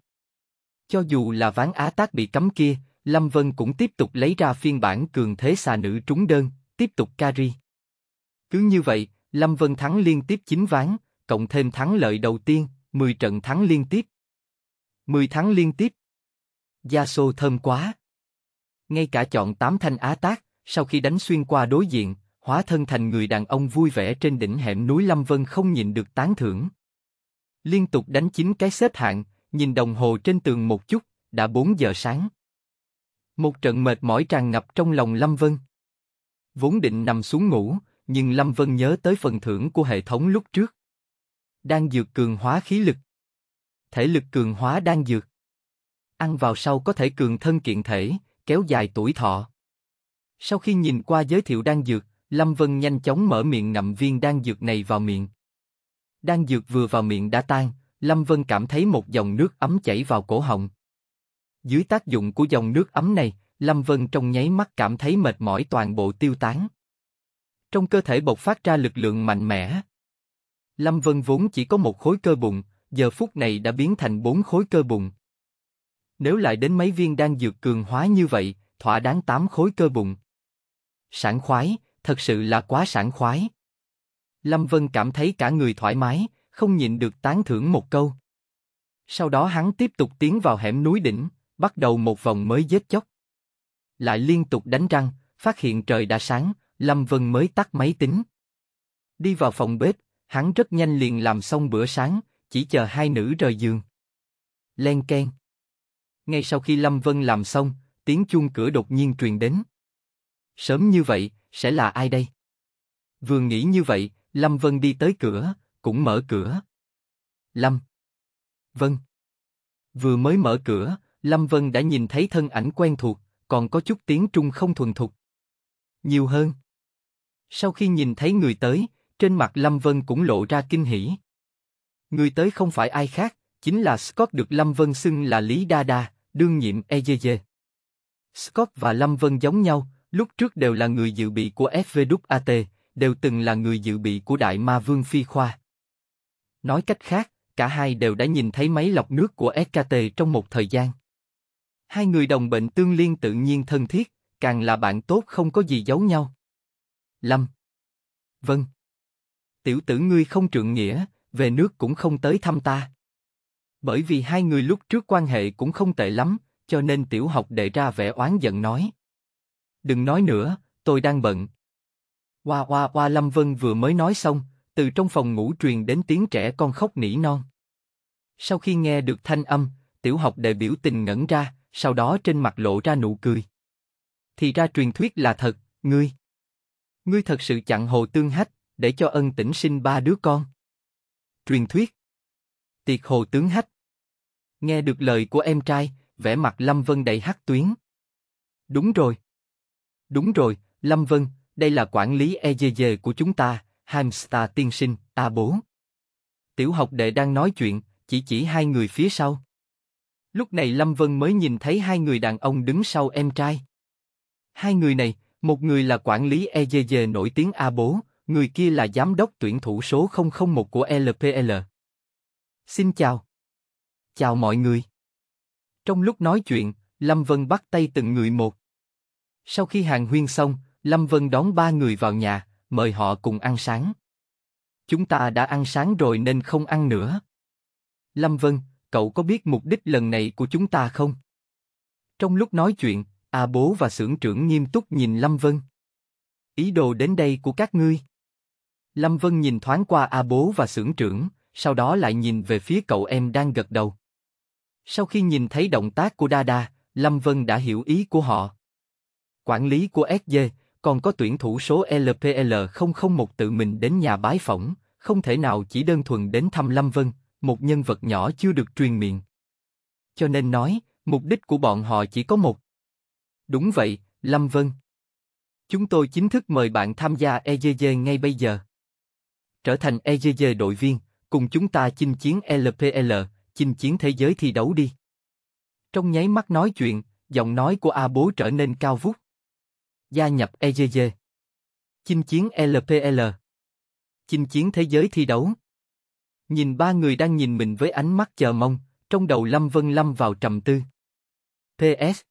Cho dù là ván á tác bị cấm kia, Lâm Vân cũng tiếp tục lấy ra phiên bản cường thế xà nữ trúng đơn, tiếp tục carry. Cứ như vậy, Lâm Vân thắng liên tiếp 9 ván, cộng thêm thắng lợi đầu tiên, 10 trận thắng liên tiếp. 10 thắng liên tiếp. Gia Sô thơm quá. Ngay cả chọn 8 thanh á tác, sau khi đánh xuyên qua đối diện, hóa thân thành người đàn ông vui vẻ trên đỉnh hẻm núi Lâm Vân không nhìn được tán thưởng. Liên tục đánh chín cái xếp hạng, nhìn đồng hồ trên tường một chút, đã 4 giờ sáng. Một trận mệt mỏi tràn ngập trong lòng Lâm Vân. Vốn định nằm xuống ngủ, nhưng Lâm Vân nhớ tới phần thưởng của hệ thống lúc trước. Đang dược cường hóa khí lực. Thể lực cường hóa đang dược. Ăn vào sau có thể cường thân kiện thể, kéo dài tuổi thọ. Sau khi nhìn qua giới thiệu đan dược, Lâm Vân nhanh chóng mở miệng ngậm viên đan dược này vào miệng. Đan dược vừa vào miệng đã tan, Lâm Vân cảm thấy một dòng nước ấm chảy vào cổ họng, dưới tác dụng của dòng nước ấm này, Lâm Vân trong nháy mắt cảm thấy mệt mỏi toàn bộ tiêu tán. Trong cơ thể bộc phát ra lực lượng mạnh mẽ. Lâm Vân vốn chỉ có một khối cơ bụng, giờ phút này đã biến thành bốn khối cơ bụng. Nếu lại đến mấy viên đang dược cường hóa như vậy, thỏa đáng tám khối cơ bụng. sản khoái, thật sự là quá sản khoái. Lâm Vân cảm thấy cả người thoải mái, không nhịn được tán thưởng một câu. Sau đó hắn tiếp tục tiến vào hẻm núi đỉnh bắt đầu một vòng mới giết chóc. Lại liên tục đánh răng, phát hiện trời đã sáng, Lâm Vân mới tắt máy tính. Đi vào phòng bếp, hắn rất nhanh liền làm xong bữa sáng, chỉ chờ hai nữ rời giường. Len ken Ngay sau khi Lâm Vân làm xong, tiếng chuông cửa đột nhiên truyền đến. Sớm như vậy, sẽ là ai đây? Vừa nghĩ như vậy, Lâm Vân đi tới cửa, cũng mở cửa. Lâm. Vân. Vừa mới mở cửa, Lâm Vân đã nhìn thấy thân ảnh quen thuộc, còn có chút tiếng Trung không thuần thục. Nhiều hơn. Sau khi nhìn thấy người tới, trên mặt Lâm Vân cũng lộ ra kinh hỉ. Người tới không phải ai khác, chính là Scott được Lâm Vân xưng là Lý Đa Đa, đương nhiệm EJJ. Scott và Lâm Vân giống nhau, lúc trước đều là người dự bị của FVWAT, đều từng là người dự bị của Đại Ma Vương Phi Khoa. Nói cách khác, cả hai đều đã nhìn thấy máy lọc nước của SKT trong một thời gian. Hai người đồng bệnh tương liên tự nhiên thân thiết, càng là bạn tốt không có gì giấu nhau. Lâm. Vâng. Tiểu tử ngươi không trượng nghĩa, về nước cũng không tới thăm ta. Bởi vì hai người lúc trước quan hệ cũng không tệ lắm, cho nên tiểu học đệ ra vẻ oán giận nói. Đừng nói nữa, tôi đang bận. Hoa hoa hoa Lâm Vân vừa mới nói xong, từ trong phòng ngủ truyền đến tiếng trẻ con khóc nỉ non. Sau khi nghe được thanh âm, tiểu học đệ biểu tình ngẩn ra, sau đó trên mặt lộ ra nụ cười. Thì ra truyền thuyết là thật, ngươi. Ngươi thật sự chặn hồ tương hách, để cho ân tỉnh sinh ba đứa con. Truyền thuyết. Tiệc hồ tướng hách. Nghe được lời của em trai, vẻ mặt Lâm Vân đầy hắc tuyến. Đúng rồi. Đúng rồi, Lâm Vân, đây là quản lý EJJ của chúng ta, Hamster tiên sinh, ta bố. Tiểu học đệ đang nói chuyện, chỉ chỉ hai người phía sau. Lúc này Lâm Vân mới nhìn thấy hai người đàn ông đứng sau em trai. Hai người này, một người là quản lý EJJ nổi tiếng A Bố, người kia là giám đốc tuyển thủ số 001 của LPL. Xin chào. Chào mọi người. Trong lúc nói chuyện, Lâm Vân bắt tay từng người một. Sau khi hàng huyên xong, Lâm Vân đón ba người vào nhà, mời họ cùng ăn sáng. Chúng ta đã ăn sáng rồi nên không ăn nữa. Lâm Vân, cậu có biết mục đích lần này của chúng ta không? Trong lúc nói chuyện, A Bố và Sưởng trưởng nghiêm túc nhìn Lâm Vân. Ý đồ đến đây của các ngươi. Lâm Vân nhìn thoáng qua A Bố và Sưởng trưởng, sau đó lại nhìn về phía cậu em đang gật đầu. Sau khi nhìn thấy động tác của Đa Đa, Lâm Vân đã hiểu ý của họ. Quản lý của SG, còn có tuyển thủ số LPL001 tự mình đến nhà bái phỏng, không thể nào chỉ đơn thuần đến thăm Lâm Vân, một nhân vật nhỏ chưa được truyền miệng. Cho nên nói, mục đích của bọn họ chỉ có một. Đúng vậy, Lâm Vân. Chúng tôi chính thức mời bạn tham gia EJJ ngay bây giờ. Trở thành EJJ đội viên, cùng chúng ta chinh chiến LPL, chinh chiến thế giới thi đấu đi. Trong nháy mắt nói chuyện, giọng nói của A Bố trở nên cao vút. Gia nhập EJJ. Chinh chiến LPL. Chinh chiến thế giới thi đấu. Nhìn ba người đang nhìn mình với ánh mắt chờ mong, trong đầu Lâm Vân lâm vào trầm tư. PS.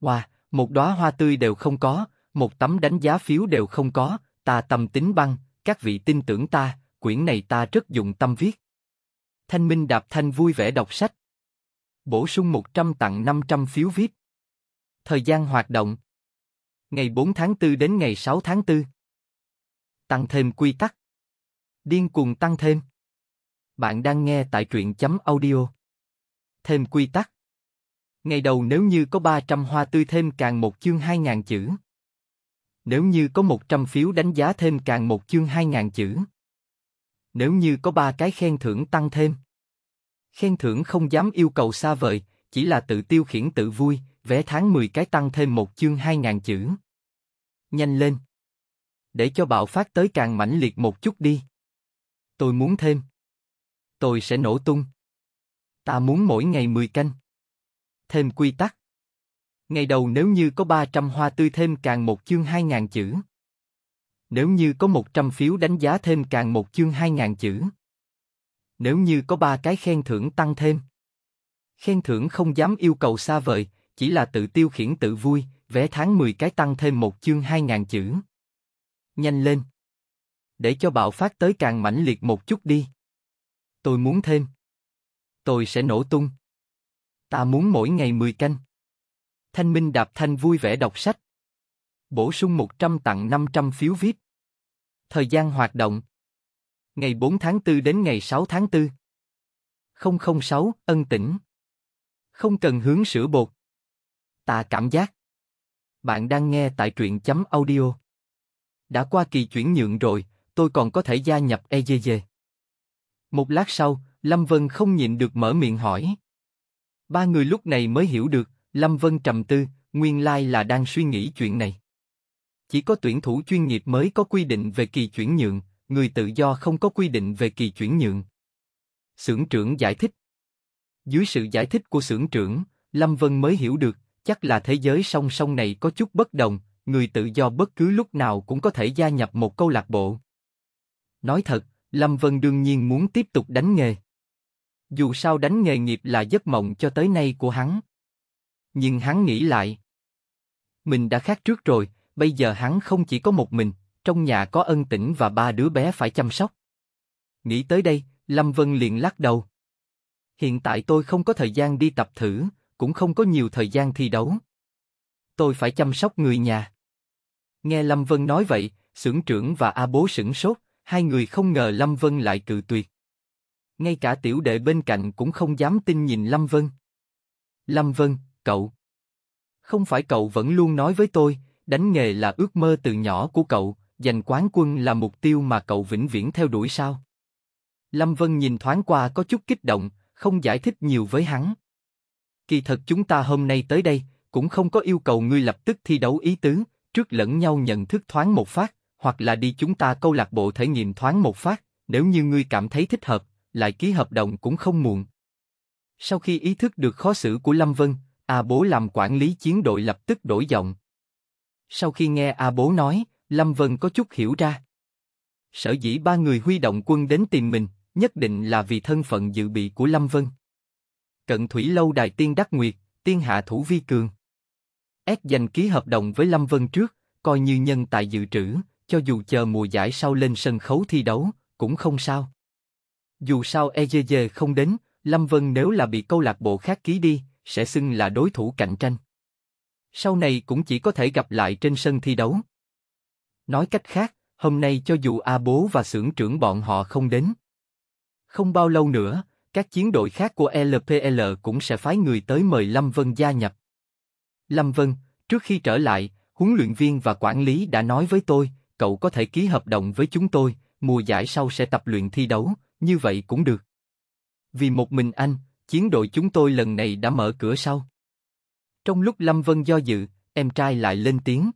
Wow, một đóa hoa tươi đều không có, một tấm đánh giá phiếu đều không có, ta tầm tính băng, các vị tin tưởng ta, quyển này ta rất dụng tâm viết. Thanh Minh Đạp Thanh vui vẻ đọc sách. Bổ sung 100 tặng 500 phiếu viết. Thời gian hoạt động. Ngày 4 tháng 4 đến ngày 6 tháng 4. Tăng thêm quy tắc. Điên cuồng tăng thêm. Bạn đang nghe tại truyện chấm audio. Thêm quy tắc. Ngày đầu nếu như có 300 hoa tươi thêm càng một chương 2.000 chữ. Nếu như có 100 phiếu đánh giá thêm càng một chương 2.000 chữ. Nếu như có ba cái khen thưởng tăng thêm. Khen thưởng không dám yêu cầu xa vời, chỉ là tự tiêu khiển tự vui, vé tháng 10 cái tăng thêm một chương 2.000 chữ. Nhanh lên. Để cho bạo phát tới càng mãnh liệt một chút đi. Tôi muốn thêm tôi sẽ nổ tung. Ta muốn mỗi ngày 10 canh. Thêm quy tắc. Ngày đầu nếu như có 300 hoa tươi thêm càng một chương 2.000 chữ. Nếu như có 100 phiếu đánh giá thêm càng một chương 2.000 chữ. Nếu như có ba cái khen thưởng tăng thêm. Khen thưởng không dám yêu cầu xa vời, chỉ là tự tiêu khiển tự vui, vé tháng 10 cái tăng thêm một chương 2.000 chữ. Nhanh lên! Để cho bạo phát tới càng mãnh liệt một chút đi. Tôi muốn thêm. Tôi sẽ nổ tung. Ta muốn mỗi ngày 10 canh. Thanh Minh Đạp Thanh vui vẻ đọc sách. Bổ sung 100 tặng 500 phiếu viết, Thời gian hoạt động. Ngày 4 tháng 4 đến ngày 6 tháng 4. 006, ân tỉnh. Không cần hướng sữa bột. Ta cảm giác. Bạn đang nghe tại truyện chấm audio. Đã qua kỳ chuyển nhượng rồi, tôi còn có thể gia nhập EJJ. Một lát sau, Lâm Vân không nhịn được mở miệng hỏi. Ba người lúc này mới hiểu được, Lâm Vân trầm tư, nguyên lai là đang suy nghĩ chuyện này. Chỉ có tuyển thủ chuyên nghiệp mới có quy định về kỳ chuyển nhượng, người tự do không có quy định về kỳ chuyển nhượng. Sưởng trưởng giải thích. Dưới sự giải thích của sưởng trưởng, Lâm Vân mới hiểu được, chắc là thế giới song song này có chút bất đồng, người tự do bất cứ lúc nào cũng có thể gia nhập một câu lạc bộ. Nói thật, Lâm Vân đương nhiên muốn tiếp tục đánh nghề. Dù sao đánh nghề nghiệp là giấc mộng cho tới nay của hắn. Nhưng hắn nghĩ lại. Mình đã khác trước rồi, bây giờ hắn không chỉ có một mình, trong nhà có ân tĩnh và ba đứa bé phải chăm sóc. Nghĩ tới đây, Lâm Vân liền lắc đầu. Hiện tại tôi không có thời gian đi tập thử, cũng không có nhiều thời gian thi đấu. Tôi phải chăm sóc người nhà. Nghe Lâm Vân nói vậy, sưởng trưởng và A Bố sửng sốt, hai người không ngờ Lâm Vân lại cự tuyệt. Ngay cả tiểu đệ bên cạnh cũng không dám tin nhìn Lâm Vân. Lâm Vân, cậu. Không phải cậu vẫn luôn nói với tôi, đánh nghề là ước mơ từ nhỏ của cậu, giành quán quân là mục tiêu mà cậu vĩnh viễn theo đuổi sao? Lâm Vân nhìn thoáng qua có chút kích động, không giải thích nhiều với hắn. Kỳ thật chúng ta hôm nay tới đây, cũng không có yêu cầu ngươi lập tức thi đấu ý tứ, trước lẫn nhau nhận thức thoáng một phát, hoặc là đi chúng ta câu lạc bộ thể nghiệm thoáng một phát, nếu như ngươi cảm thấy thích hợp, lại ký hợp đồng cũng không muộn. Sau khi ý thức được khó xử của Lâm Vân, A Bố làm quản lý chiến đội lập tức đổi giọng. Sau khi nghe A Bố nói, Lâm Vân có chút hiểu ra. Sở dĩ ba người huy động quân đến tìm mình, nhất định là vì thân phận dự bị của Lâm Vân. Cận Thủy Lâu Đài Tiên Đắc Nguyệt, Tiên Hạ Thủ Vi Cường. ép dành ký hợp đồng với Lâm Vân trước, coi như nhân tài dự trữ, cho dù chờ mùa giải sau lên sân khấu thi đấu, cũng không sao. Dù sao EJJ không đến, Lâm Vân nếu là bị câu lạc bộ khác ký đi, sẽ xưng là đối thủ cạnh tranh. Sau này cũng chỉ có thể gặp lại trên sân thi đấu. Nói cách khác, hôm nay cho dù A Bố và xưởng trưởng bọn họ không đến. Không bao lâu nữa, các chiến đội khác của LPL cũng sẽ phái người tới mời Lâm Vân gia nhập. Lâm Vân, trước khi trở lại, huấn luyện viên và quản lý đã nói với tôi, cậu có thể ký hợp đồng với chúng tôi, mùa giải sau sẽ tập luyện thi đấu, như vậy cũng được. Vì một mình anh, chiến đội chúng tôi lần này đã mở cửa sau. Trong lúc Lâm Vân do dự, em trai lại lên tiếng.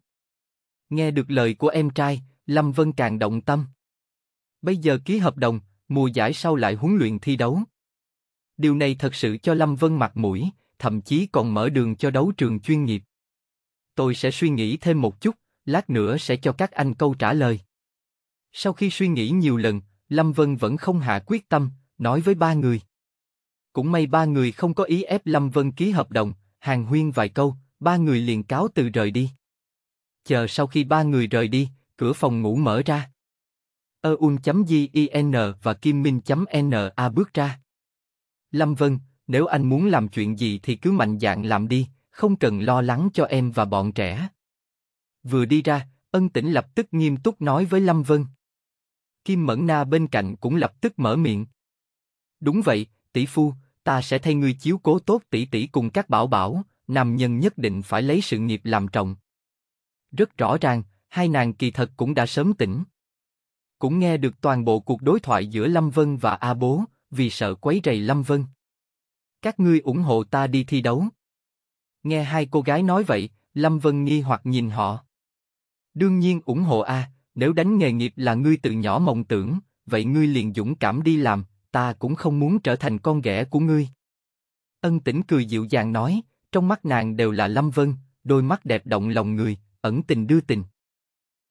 Nghe được lời của em trai, Lâm Vân càng động tâm. Bây giờ ký hợp đồng, mùa giải sau lại huấn luyện thi đấu. Điều này thật sự cho Lâm Vân mặt mũi, thậm chí còn mở đường cho đấu trường chuyên nghiệp. Tôi sẽ suy nghĩ thêm một chút, lát nữa sẽ cho các anh câu trả lời. Sau khi suy nghĩ nhiều lần, Lâm Vân vẫn không hạ quyết tâm, nói với ba người. Cũng may ba người không có ý ép Lâm Vân ký hợp đồng, hàng huyên vài câu, ba người liền cáo từ rời đi. Chờ sau khi ba người rời đi, cửa phòng ngủ mở ra. Eun.jin và Kim Minh.na bước ra. Lâm Vân, nếu anh muốn làm chuyện gì thì cứ mạnh dạn làm đi, không cần lo lắng cho em và bọn trẻ. Vừa đi ra, ân tĩnh lập tức nghiêm túc nói với Lâm Vân. Kim Mẫn Na bên cạnh cũng lập tức mở miệng. Đúng vậy, tỷ phu, ta sẽ thay ngươi chiếu cố tốt tỷ tỷ cùng các bảo bảo, nam nhân nhất định phải lấy sự nghiệp làm trọng. Rất rõ ràng, hai nàng kỳ thật cũng đã sớm tỉnh. Cũng nghe được toàn bộ cuộc đối thoại giữa Lâm Vân và A Bố, vì sợ quấy rầy Lâm Vân. Các ngươi ủng hộ ta đi thi đấu. Nghe hai cô gái nói vậy, Lâm Vân nghi hoặc nhìn họ. Đương nhiên ủng hộ a, nếu đánh nghề nghiệp là ngươi từ nhỏ mộng tưởng, vậy ngươi liền dũng cảm đi làm, ta cũng không muốn trở thành con ghẻ của ngươi. Ân Tĩnh cười dịu dàng nói, trong mắt nàng đều là Lâm Vân, đôi mắt đẹp động lòng người, ẩn tình đưa tình.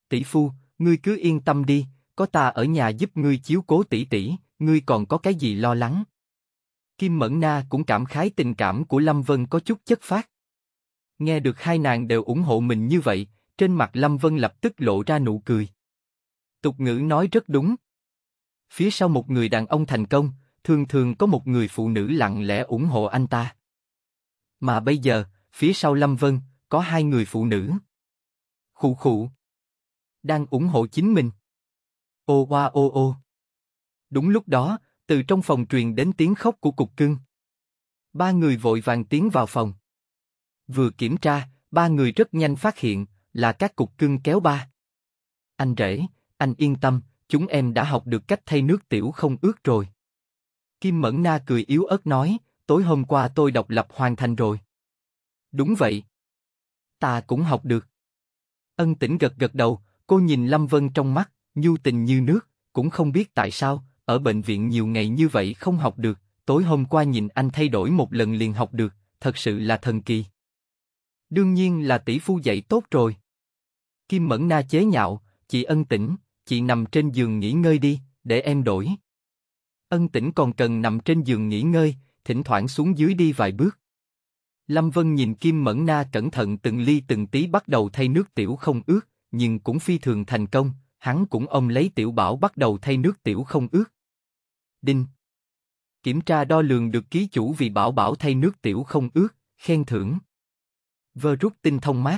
Tỷ phu, ngươi cứ yên tâm đi, có ta ở nhà giúp ngươi chiếu cố tỷ tỷ, ngươi còn có cái gì lo lắng? Kim Mẫn Na cũng cảm khái tình cảm của Lâm Vân có chút chất phát. Nghe được hai nàng đều ủng hộ mình như vậy, trên mặt Lâm Vân lập tức lộ ra nụ cười. Tục ngữ nói rất đúng. Phía sau một người đàn ông thành công, thường thường có một người phụ nữ lặng lẽ ủng hộ anh ta. Mà bây giờ, phía sau Lâm Vân, có hai người phụ nữ. khủ khủ Đang ủng hộ chính mình. Ô hoa ô ô. Đúng lúc đó, từ trong phòng truyền đến tiếng khóc của cục cưng. Ba người vội vàng tiến vào phòng. Vừa kiểm tra, ba người rất nhanh phát hiện, là các cục cưng kéo ba. Anh rể, anh yên tâm, chúng em đã học được cách thay nước tiểu không ướt rồi. Kim Mẫn Na cười yếu ớt nói, tối hôm qua tôi độc lập hoàn thành rồi. Đúng vậy. Ta cũng học được. Ân Tĩnh gật gật đầu, cô nhìn Lâm Vân trong mắt, nhu tình như nước, cũng không biết tại sao, ở bệnh viện nhiều ngày như vậy không học được, tối hôm qua nhìn anh thay đổi một lần liền học được, thật sự là thần kỳ. Đương nhiên là tỷ phu dạy tốt rồi. Kim Mẫn Na chế nhạo, chị ân tĩnh, chị nằm trên giường nghỉ ngơi đi, để em đổi. Ân tĩnh còn cần nằm trên giường nghỉ ngơi, thỉnh thoảng xuống dưới đi vài bước. Lâm Vân nhìn Kim Mẫn Na cẩn thận từng ly từng tí bắt đầu thay nước tiểu không ướt, nhưng cũng phi thường thành công, hắn cũng ông lấy tiểu bảo bắt đầu thay nước tiểu không ướt. Đinh Kiểm tra đo lường được ký chủ vì bảo bảo thay nước tiểu không ướt, khen thưởng. Vơ rút tinh thông mát.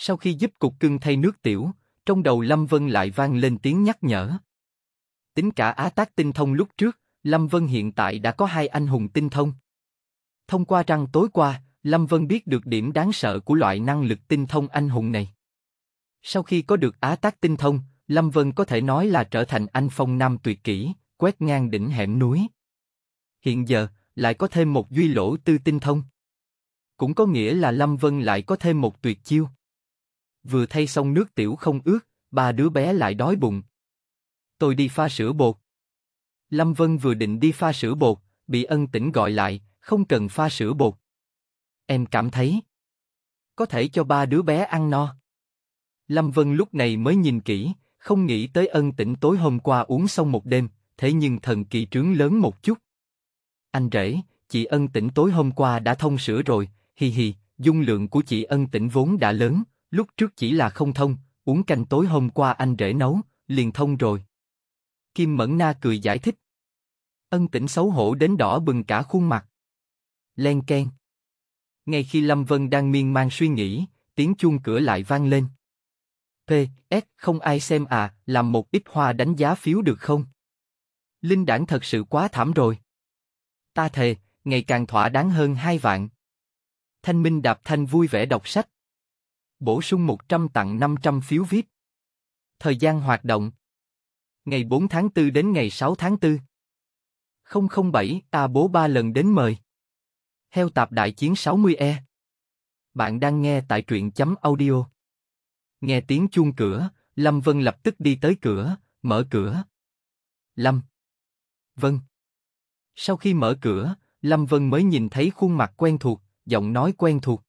Sau khi giúp cục cưng thay nước tiểu, trong đầu Lâm Vân lại vang lên tiếng nhắc nhở. Tính cả á tác tinh thông lúc trước, Lâm Vân hiện tại đã có hai anh hùng tinh thông. Thông qua răng tối qua, Lâm Vân biết được điểm đáng sợ của loại năng lực tinh thông anh hùng này. Sau khi có được á tác tinh thông, Lâm Vân có thể nói là trở thành anh phong nam tuyệt kỹ, quét ngang đỉnh hẻm núi. Hiện giờ, lại có thêm một duy lỗ tư tinh thông. Cũng có nghĩa là Lâm Vân lại có thêm một tuyệt chiêu vừa thay xong nước tiểu không ướt, ba đứa bé lại đói bụng. Tôi đi pha sữa bột. Lâm Vân vừa định đi pha sữa bột, bị ân tỉnh gọi lại, không cần pha sữa bột. Em cảm thấy có thể cho ba đứa bé ăn no. Lâm Vân lúc này mới nhìn kỹ, không nghĩ tới ân tỉnh tối hôm qua uống xong một đêm, thế nhưng thần kỳ trướng lớn một chút. Anh rể, chị ân tỉnh tối hôm qua đã thông sữa rồi, hì hì, dung lượng của chị ân tỉnh vốn đã lớn, Lúc trước chỉ là không thông, uống canh tối hôm qua anh rể nấu, liền thông rồi. Kim Mẫn Na cười giải thích. Ân tỉnh xấu hổ đến đỏ bừng cả khuôn mặt. Len ken Ngay khi Lâm Vân đang miên man suy nghĩ, tiếng chuông cửa lại vang lên. P.S. không ai xem à, làm một ít hoa đánh giá phiếu được không? Linh đảng thật sự quá thảm rồi. Ta thề, ngày càng thỏa đáng hơn hai vạn. Thanh Minh đạp thanh vui vẻ đọc sách. Bổ sung 100 tặng 500 phiếu VIP. Thời gian hoạt động Ngày 4 tháng 4 đến ngày 6 tháng 4 007, ta bố ba lần đến mời Heo tạp đại chiến 60E Bạn đang nghe tại truyện chấm audio Nghe tiếng chuông cửa, Lâm Vân lập tức đi tới cửa, mở cửa Lâm Vân Sau khi mở cửa, Lâm Vân mới nhìn thấy khuôn mặt quen thuộc, giọng nói quen thuộc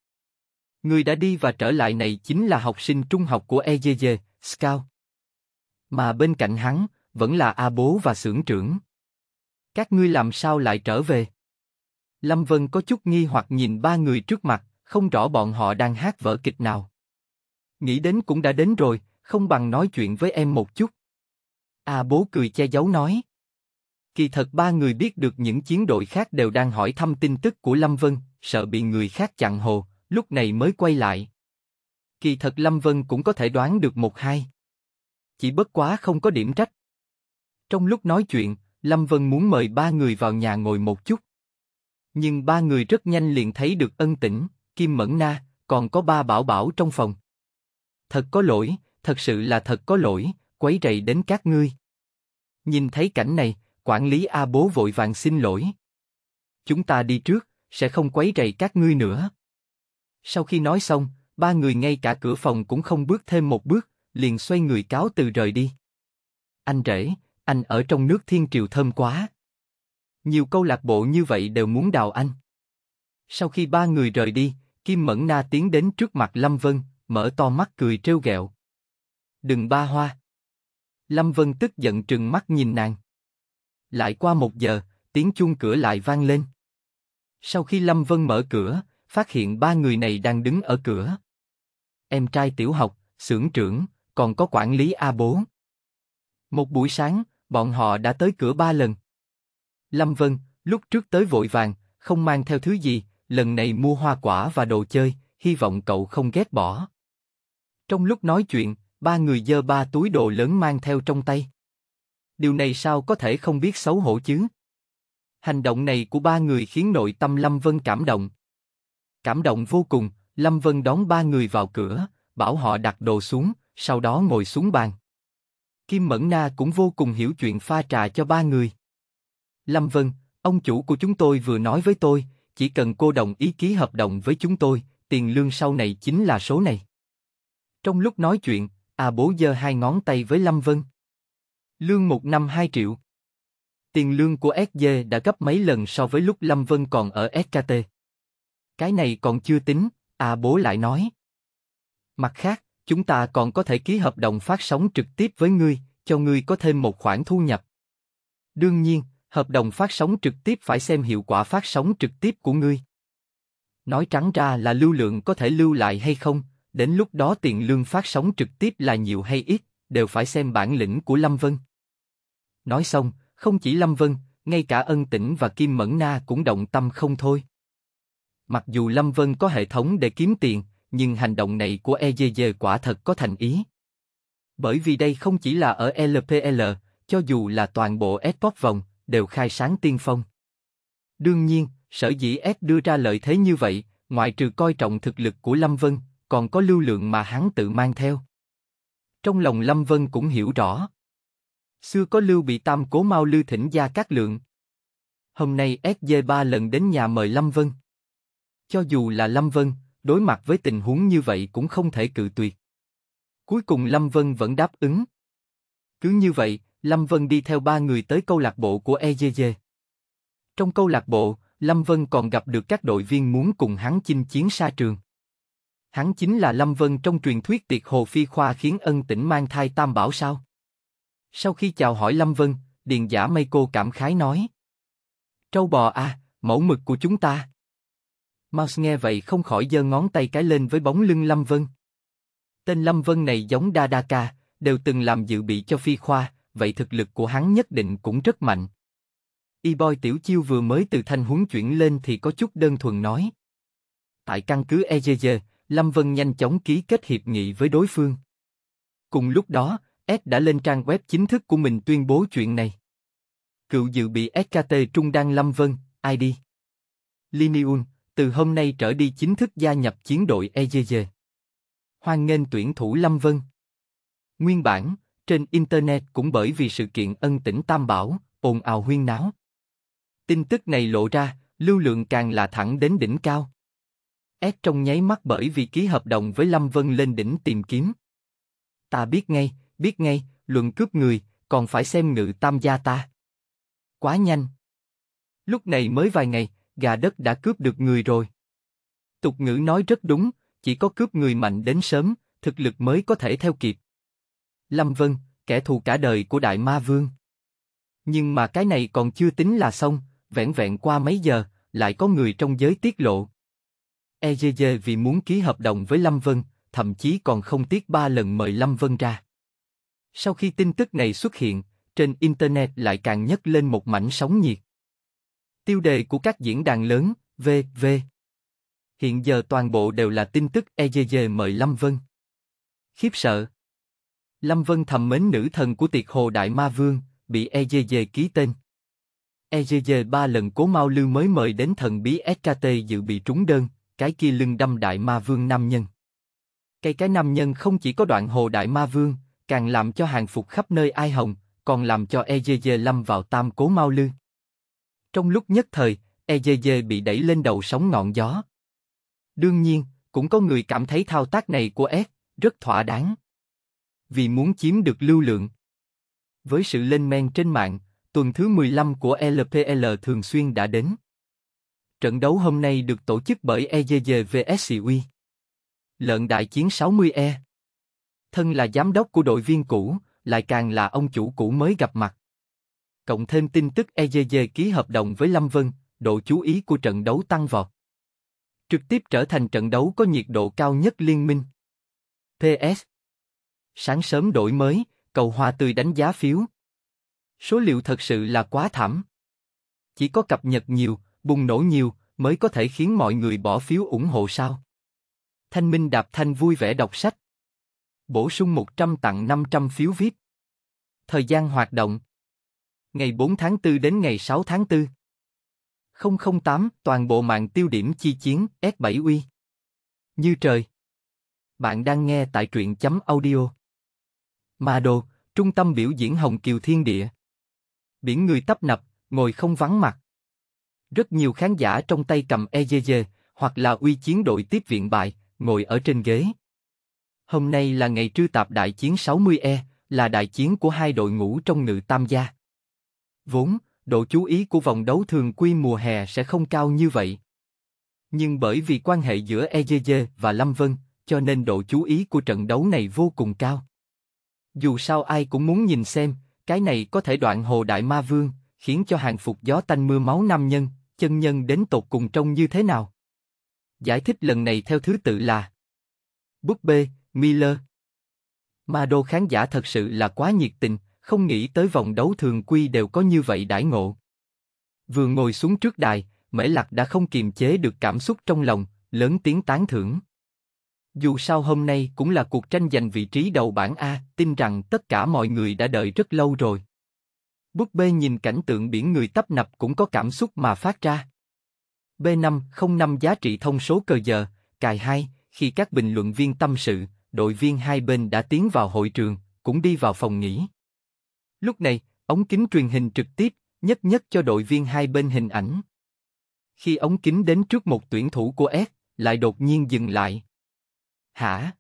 Người đã đi và trở lại này chính là học sinh trung học của EJJ, Scout. Mà bên cạnh hắn, vẫn là A Bố và xưởng trưởng. Các ngươi làm sao lại trở về? Lâm Vân có chút nghi hoặc nhìn ba người trước mặt, không rõ bọn họ đang hát vở kịch nào. Nghĩ đến cũng đã đến rồi, không bằng nói chuyện với em một chút. A Bố cười che giấu nói. Kỳ thật ba người biết được những chiến đội khác đều đang hỏi thăm tin tức của Lâm Vân, sợ bị người khác chặn hồ, lúc này mới quay lại. Kỳ thật Lâm Vân cũng có thể đoán được một hai. Chỉ bất quá không có điểm trách. Trong lúc nói chuyện, Lâm Vân muốn mời ba người vào nhà ngồi một chút. Nhưng ba người rất nhanh liền thấy được ân tĩnh, Kim Mẫn Na, còn có ba bảo bảo trong phòng. Thật có lỗi, thật sự là thật có lỗi, quấy rầy đến các ngươi. Nhìn thấy cảnh này, quản lý A bố vội vàng xin lỗi. Chúng ta đi trước, sẽ không quấy rầy các ngươi nữa. Sau khi nói xong, ba người ngay cả cửa phòng cũng không bước thêm một bước, liền xoay người cáo từ rời đi. Anh rể, anh ở trong nước thiên triều thơm quá. Nhiều câu lạc bộ như vậy đều muốn đào anh. Sau khi ba người rời đi, Kim Mẫn Na tiến đến trước mặt Lâm Vân, mở to mắt cười trêu ghẹo. Đừng ba hoa. Lâm Vân tức giận trừng mắt nhìn nàng. Lại qua một giờ, tiếng chuông cửa lại vang lên. Sau khi Lâm Vân mở cửa, phát hiện ba người này đang đứng ở cửa. Em trai tiểu học, xưởng trưởng, còn có quản lý A bố. Một buổi sáng, bọn họ đã tới cửa ba lần. Lâm Vân, lúc trước tới vội vàng, không mang theo thứ gì, lần này mua hoa quả và đồ chơi, hy vọng cậu không ghét bỏ. Trong lúc nói chuyện, ba người dơ ba túi đồ lớn mang theo trong tay. Điều này sao có thể không biết xấu hổ chứ? Hành động này của ba người khiến nội tâm Lâm Vân cảm động. Cảm động vô cùng, Lâm Vân đón ba người vào cửa, bảo họ đặt đồ xuống, sau đó ngồi xuống bàn. Kim Mẫn Na cũng vô cùng hiểu chuyện pha trà cho ba người. Lâm Vân, ông chủ của chúng tôi vừa nói với tôi, chỉ cần cô đồng ý ký hợp đồng với chúng tôi, tiền lương sau này chính là số này. Trong lúc nói chuyện, a bố giơ hai ngón tay với Lâm Vân. Lương một năm 2 triệu. Tiền lương của SG đã gấp mấy lần so với lúc Lâm Vân còn ở SKT. Cái này còn chưa tính, à bố lại nói. Mặt khác, chúng ta còn có thể ký hợp đồng phát sóng trực tiếp với ngươi, cho ngươi có thêm một khoản thu nhập. Đương nhiên, hợp đồng phát sóng trực tiếp phải xem hiệu quả phát sóng trực tiếp của ngươi. Nói trắng ra là lưu lượng có thể lưu lại hay không, đến lúc đó tiền lương phát sóng trực tiếp là nhiều hay ít, đều phải xem bản lĩnh của Lâm Vân. Nói xong, không chỉ Lâm Vân, ngay cả Ân Tĩnh và Kim Mẫn Na cũng động tâm không thôi. Mặc dù Lâm Vân có hệ thống để kiếm tiền, nhưng hành động này của EJJ quả thật có thành ý. Bởi vì đây không chỉ là ở LPL, cho dù là toàn bộ Esport vòng, đều khai sáng tiên phong. Đương nhiên, sở dĩ S đưa ra lợi thế như vậy, ngoại trừ coi trọng thực lực của Lâm Vân, còn có lưu lượng mà hắn tự mang theo. Trong lòng Lâm Vân cũng hiểu rõ. Xưa có Lưu Bị Tam cố mau lưu thỉnh gia các lượng. Hôm nay SJ3 lần đến nhà mời Lâm Vân. Cho dù là Lâm Vân, đối mặt với tình huống như vậy cũng không thể cự tuyệt. Cuối cùng Lâm Vân vẫn đáp ứng. Cứ như vậy, Lâm Vân đi theo ba người tới câu lạc bộ của EJJ. Trong câu lạc bộ, Lâm Vân còn gặp được các đội viên muốn cùng hắn chinh chiến xa trường. Hắn chính là Lâm Vân trong truyền thuyết tiệc hồ phi khoa khiến ân tỉnh mang thai tam bảo sao? Sau khi chào hỏi Lâm Vân, Điền giả mây cô cảm khái nói. Trâu bò à, mẫu mực của chúng ta. Mouse nghe vậy không khỏi giơ ngón tay cái lên với bóng lưng Lâm Vân. Tên Lâm Vân này giống Dadaka, đều từng làm dự bị cho phi khoa, vậy thực lực của hắn nhất định cũng rất mạnh. Y boy tiểu chiêu vừa mới từ thanh huấn chuyển lên thì có chút đơn thuần nói. Tại căn cứ EJJ, Lâm Vân nhanh chóng ký kết hiệp nghị với đối phương. Cùng lúc đó, S đã lên trang web chính thức của mình tuyên bố chuyện này. Cựu dự bị SKT Trung Đan Lâm Vân, ID. Liniun, từ hôm nay trở đi chính thức gia nhập chiến đội EJJ. Hoan nghênh tuyển thủ Lâm Vân. Nguyên bản, trên Internet cũng bởi vì sự kiện ân tỉnh Tam Bảo, ồn ào huyên náo. Tin tức này lộ ra, lưu lượng càng là thẳng đến đỉnh cao. S trong nháy mắt bởi vì ký hợp đồng với Lâm Vân lên đỉnh tìm kiếm. Ta biết ngay, biết ngay, luận cướp người, còn phải xem ngự tam gia ta. Quá nhanh. Lúc này mới vài ngày, gà đất đã cướp được người rồi. Tục ngữ nói rất đúng, chỉ có cướp người mạnh đến sớm, thực lực mới có thể theo kịp. Lâm Vân, kẻ thù cả đời của Đại Ma Vương. Nhưng mà cái này còn chưa tính là xong, vẹn vẹn qua mấy giờ, lại có người trong giới tiết lộ. EJJ vì muốn ký hợp đồng với Lâm Vân, thậm chí còn không tiếc ba lần mời Lâm Vân ra. Sau khi tin tức này xuất hiện, trên Internet lại càng nhấc lên một mảnh sóng nhiệt. Tiêu đề của các diễn đàn lớn, v v Hiện giờ toàn bộ đều là tin tức EJJ mời Lâm Vân. Khiếp sợ. Lâm Vân thầm mến nữ thần của tiệc hồ Đại Ma Vương, bị EJJ ký tên. EJJ ba lần cố mau lưu mới mời đến thần bí SKT dự bị trúng đơn, cái kia lưng đâm Đại Ma Vương nam nhân. Cây cái nam nhân không chỉ có đoạn hồ Đại Ma Vương, càng làm cho hàng phục khắp nơi ai hồng, còn làm cho EJJ lâm vào tam cố mau lưu trong lúc nhất thời, EJJ bị đẩy lên đầu sóng ngọn gió. Đương nhiên, cũng có người cảm thấy thao tác này của S rất thỏa đáng. Vì muốn chiếm được lưu lượng. Với sự lên men trên mạng, tuần thứ 15 của LPL thường xuyên đã đến. Trận đấu hôm nay được tổ chức bởi EJJ vs Uy. Lợn đại chiến 60E. Thân là giám đốc của đội viên cũ, lại càng là ông chủ cũ mới gặp mặt cộng thêm tin tức EJJ ký hợp đồng với Lâm Vân, độ chú ý của trận đấu tăng vọt. Trực tiếp trở thành trận đấu có nhiệt độ cao nhất liên minh. PS Sáng sớm đổi mới, cầu hòa tươi đánh giá phiếu. Số liệu thật sự là quá thảm. Chỉ có cập nhật nhiều, bùng nổ nhiều, mới có thể khiến mọi người bỏ phiếu ủng hộ sao. Thanh Minh Đạp Thanh vui vẻ đọc sách. Bổ sung 100 tặng 500 phiếu VIP. Thời gian hoạt động ngày 4 tháng 4 đến ngày 6 tháng 4. 008, toàn bộ mạng tiêu điểm chi chiến, S7 uy. Như trời. Bạn đang nghe tại truyện chấm audio. Mà đồ, trung tâm biểu diễn Hồng Kiều Thiên Địa. Biển người tấp nập, ngồi không vắng mặt. Rất nhiều khán giả trong tay cầm EJJ, hoặc là uy chiến đội tiếp viện bài ngồi ở trên ghế. Hôm nay là ngày trư tạp đại chiến 60E, là đại chiến của hai đội ngũ trong ngự tam gia. Vốn, độ chú ý của vòng đấu thường quy mùa hè sẽ không cao như vậy. Nhưng bởi vì quan hệ giữa EJJ và Lâm Vân, cho nên độ chú ý của trận đấu này vô cùng cao. Dù sao ai cũng muốn nhìn xem, cái này có thể đoạn hồ đại ma vương, khiến cho hàng phục gió tanh mưa máu nam nhân, chân nhân đến tột cùng trông như thế nào. Giải thích lần này theo thứ tự là Búp bê, Miller Mado khán giả thật sự là quá nhiệt tình, không nghĩ tới vòng đấu thường quy đều có như vậy đãi ngộ. Vừa ngồi xuống trước đài, Mễ Lạc đã không kiềm chế được cảm xúc trong lòng, lớn tiếng tán thưởng. Dù sao hôm nay cũng là cuộc tranh giành vị trí đầu bảng A, tin rằng tất cả mọi người đã đợi rất lâu rồi. Búp bê nhìn cảnh tượng biển người tấp nập cũng có cảm xúc mà phát ra. B505 giá trị thông số cờ giờ, cài 2, khi các bình luận viên tâm sự, đội viên hai bên đã tiến vào hội trường, cũng đi vào phòng nghỉ. Lúc này, ống kính truyền hình trực tiếp, nhất nhất cho đội viên hai bên hình ảnh. Khi ống kính đến trước một tuyển thủ của S, lại đột nhiên dừng lại. Hả?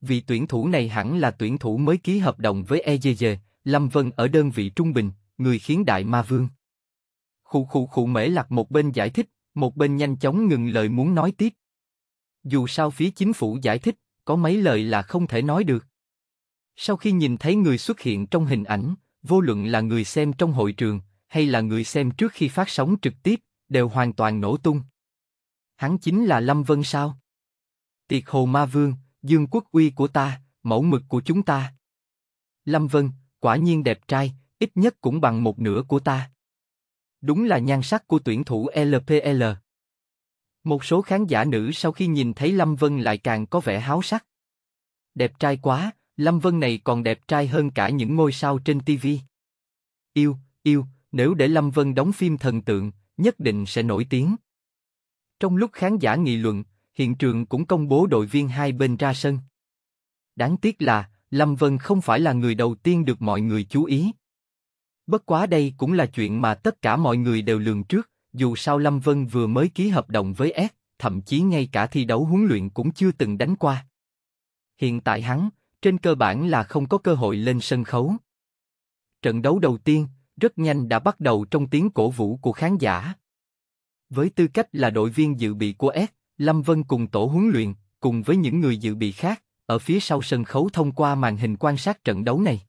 Vị tuyển thủ này hẳn là tuyển thủ mới ký hợp đồng với EJJ, Lâm Vân ở đơn vị trung bình, người khiến đại ma vương. Khụ khụ khụ mễ lạc một bên giải thích, một bên nhanh chóng ngừng lời muốn nói tiếp. Dù sao phía chính phủ giải thích, có mấy lời là không thể nói được. Sau khi nhìn thấy người xuất hiện trong hình ảnh, vô luận là người xem trong hội trường hay là người xem trước khi phát sóng trực tiếp, đều hoàn toàn nổ tung. Hắn chính là Lâm Vân sao? Tiệt Hồ Ma Vương, Dương Quốc uy của ta, mẫu mực của chúng ta. Lâm Vân, quả nhiên đẹp trai, ít nhất cũng bằng một nửa của ta. Đúng là nhan sắc của tuyển thủ LPL. Một số khán giả nữ sau khi nhìn thấy Lâm Vân lại càng có vẻ háo sắc. Đẹp trai quá, Lâm Vân này còn đẹp trai hơn cả những ngôi sao trên TV. Yêu, yêu, nếu để Lâm Vân đóng phim thần tượng, nhất định sẽ nổi tiếng. Trong lúc khán giả nghị luận, hiện trường cũng công bố đội viên hai bên ra sân. Đáng tiếc là, Lâm Vân không phải là người đầu tiên được mọi người chú ý. Bất quá đây cũng là chuyện mà tất cả mọi người đều lường trước, dù sao Lâm Vân vừa mới ký hợp đồng với S, thậm chí ngay cả thi đấu huấn luyện cũng chưa từng đánh qua. Hiện tại hắn, trên cơ bản là không có cơ hội lên sân khấu. Trận đấu đầu tiên, rất nhanh đã bắt đầu trong tiếng cổ vũ của khán giả. Với tư cách là đội viên dự bị của S, Lâm Vân cùng tổ huấn luyện, cùng với những người dự bị khác, ở phía sau sân khấu thông qua màn hình quan sát trận đấu này.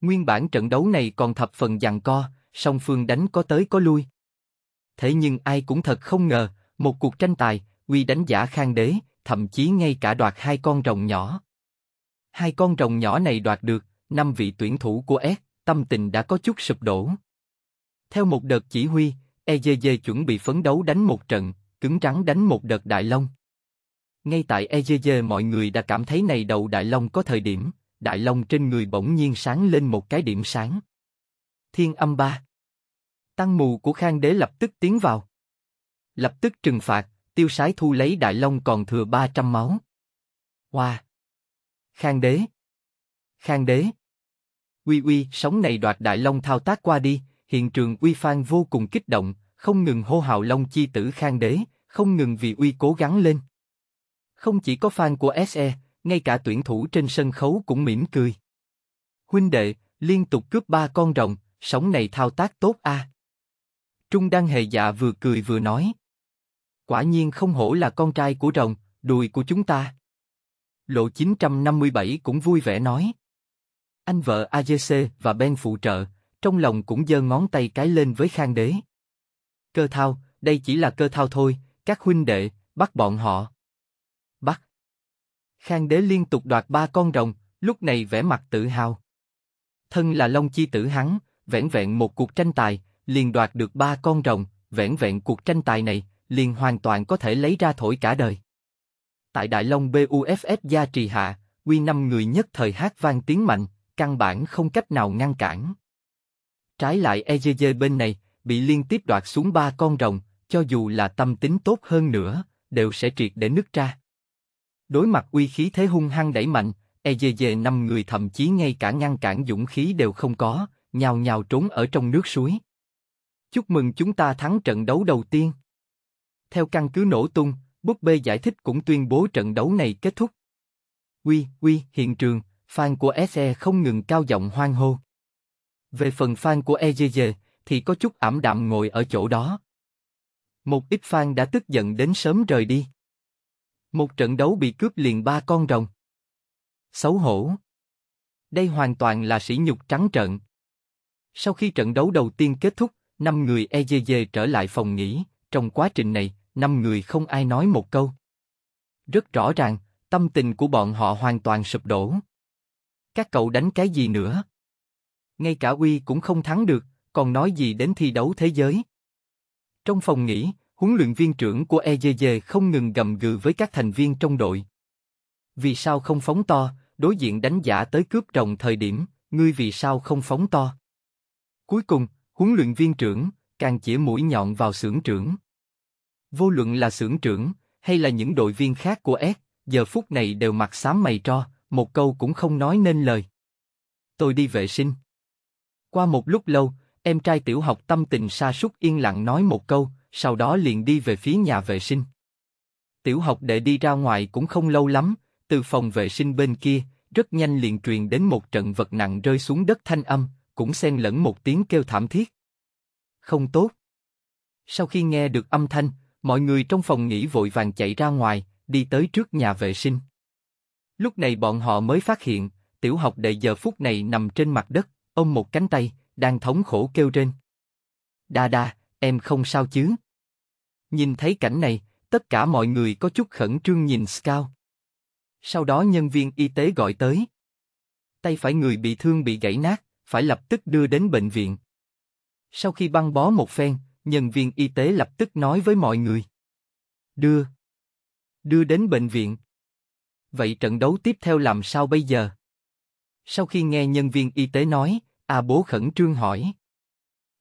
Nguyên bản trận đấu này còn thập phần giằng co, song phương đánh có tới có lui. Thế nhưng ai cũng thật không ngờ, một cuộc tranh tài, uy đánh giả khang đế, thậm chí ngay cả đoạt hai con rồng nhỏ hai con rồng nhỏ này đoạt được, năm vị tuyển thủ của S, tâm tình đã có chút sụp đổ. Theo một đợt chỉ huy, EJJ chuẩn bị phấn đấu đánh một trận, cứng rắn đánh một đợt đại long. Ngay tại EJJ mọi người đã cảm thấy này đầu đại long có thời điểm, đại long trên người bỗng nhiên sáng lên một cái điểm sáng. Thiên âm ba. Tăng mù của khang đế lập tức tiến vào. Lập tức trừng phạt, tiêu sái thu lấy đại long còn thừa 300 máu. Hoa! Wow. Khang đế. Khang đế. Uy uy, sóng này đoạt đại long thao tác qua đi, hiện trường uy phan vô cùng kích động, không ngừng hô hào long chi tử Khang đế, không ngừng vì uy cố gắng lên. Không chỉ có fan của SE, ngay cả tuyển thủ trên sân khấu cũng mỉm cười. Huynh đệ, liên tục cướp ba con rồng, sóng này thao tác tốt a. À. Trung đang Hề Dạ vừa cười vừa nói. Quả nhiên không hổ là con trai của rồng, đùi của chúng ta. Lộ 957 cũng vui vẻ nói. Anh vợ AGC và Ben phụ trợ, trong lòng cũng giơ ngón tay cái lên với Khang Đế. Cơ thao, đây chỉ là cơ thao thôi, các huynh đệ, bắt bọn họ. Bắt. Khang Đế liên tục đoạt ba con rồng, lúc này vẻ mặt tự hào. Thân là Long Chi tử hắn, vẻn vẹn một cuộc tranh tài, liền đoạt được ba con rồng, vẻn vẹn cuộc tranh tài này, liền hoàn toàn có thể lấy ra thổi cả đời tại Đại Long bufs gia trì hạ, quy năm người nhất thời hát vang tiếng mạnh, căn bản không cách nào ngăn cản. Trái lại EJJ bên này, bị liên tiếp đoạt xuống ba con rồng, cho dù là tâm tính tốt hơn nữa, đều sẽ triệt để nứt ra. Đối mặt uy khí thế hung hăng đẩy mạnh, EJJ năm người thậm chí ngay cả ngăn cản dũng khí đều không có, nhào nhào trốn ở trong nước suối. Chúc mừng chúng ta thắng trận đấu đầu tiên. Theo căn cứ nổ tung, Búp bê giải thích cũng tuyên bố trận đấu này kết thúc. Quy, quy, hiện trường, fan của SE không ngừng cao giọng hoan hô. Về phần fan của EJJ thì có chút ảm đạm ngồi ở chỗ đó. Một ít fan đã tức giận đến sớm rời đi. Một trận đấu bị cướp liền ba con rồng. Xấu hổ. Đây hoàn toàn là sỉ nhục trắng trận. Sau khi trận đấu đầu tiên kết thúc, năm người EJJ trở lại phòng nghỉ, trong quá trình này, năm người không ai nói một câu. Rất rõ ràng, tâm tình của bọn họ hoàn toàn sụp đổ. Các cậu đánh cái gì nữa? Ngay cả uy cũng không thắng được, còn nói gì đến thi đấu thế giới? Trong phòng nghỉ, huấn luyện viên trưởng của EJJ không ngừng gầm gừ với các thành viên trong đội. Vì sao không phóng to, đối diện đánh giả tới cướp rồng thời điểm, ngươi vì sao không phóng to? Cuối cùng, huấn luyện viên trưởng, càng chỉ mũi nhọn vào xưởng trưởng. Vô luận là xưởng trưởng, hay là những đội viên khác của S, giờ phút này đều mặt xám mày tro, một câu cũng không nói nên lời. Tôi đi vệ sinh. Qua một lúc lâu, em trai tiểu học tâm tình sa sút yên lặng nói một câu, sau đó liền đi về phía nhà vệ sinh. Tiểu học để đi ra ngoài cũng không lâu lắm, từ phòng vệ sinh bên kia, rất nhanh liền truyền đến một trận vật nặng rơi xuống đất thanh âm, cũng xen lẫn một tiếng kêu thảm thiết. Không tốt. Sau khi nghe được âm thanh, mọi người trong phòng nghỉ vội vàng chạy ra ngoài, đi tới trước nhà vệ sinh. Lúc này bọn họ mới phát hiện, tiểu học đầy giờ phút này nằm trên mặt đất, ôm một cánh tay, đang thống khổ kêu trên. Đa đa, em không sao chứ? Nhìn thấy cảnh này, tất cả mọi người có chút khẩn trương nhìn Scout. Sau đó nhân viên y tế gọi tới. Tay phải người bị thương bị gãy nát, phải lập tức đưa đến bệnh viện. Sau khi băng bó một phen, nhân viên y tế lập tức nói với mọi người. Đưa. Đưa đến bệnh viện. Vậy trận đấu tiếp theo làm sao bây giờ? Sau khi nghe nhân viên y tế nói, A bố khẩn trương hỏi.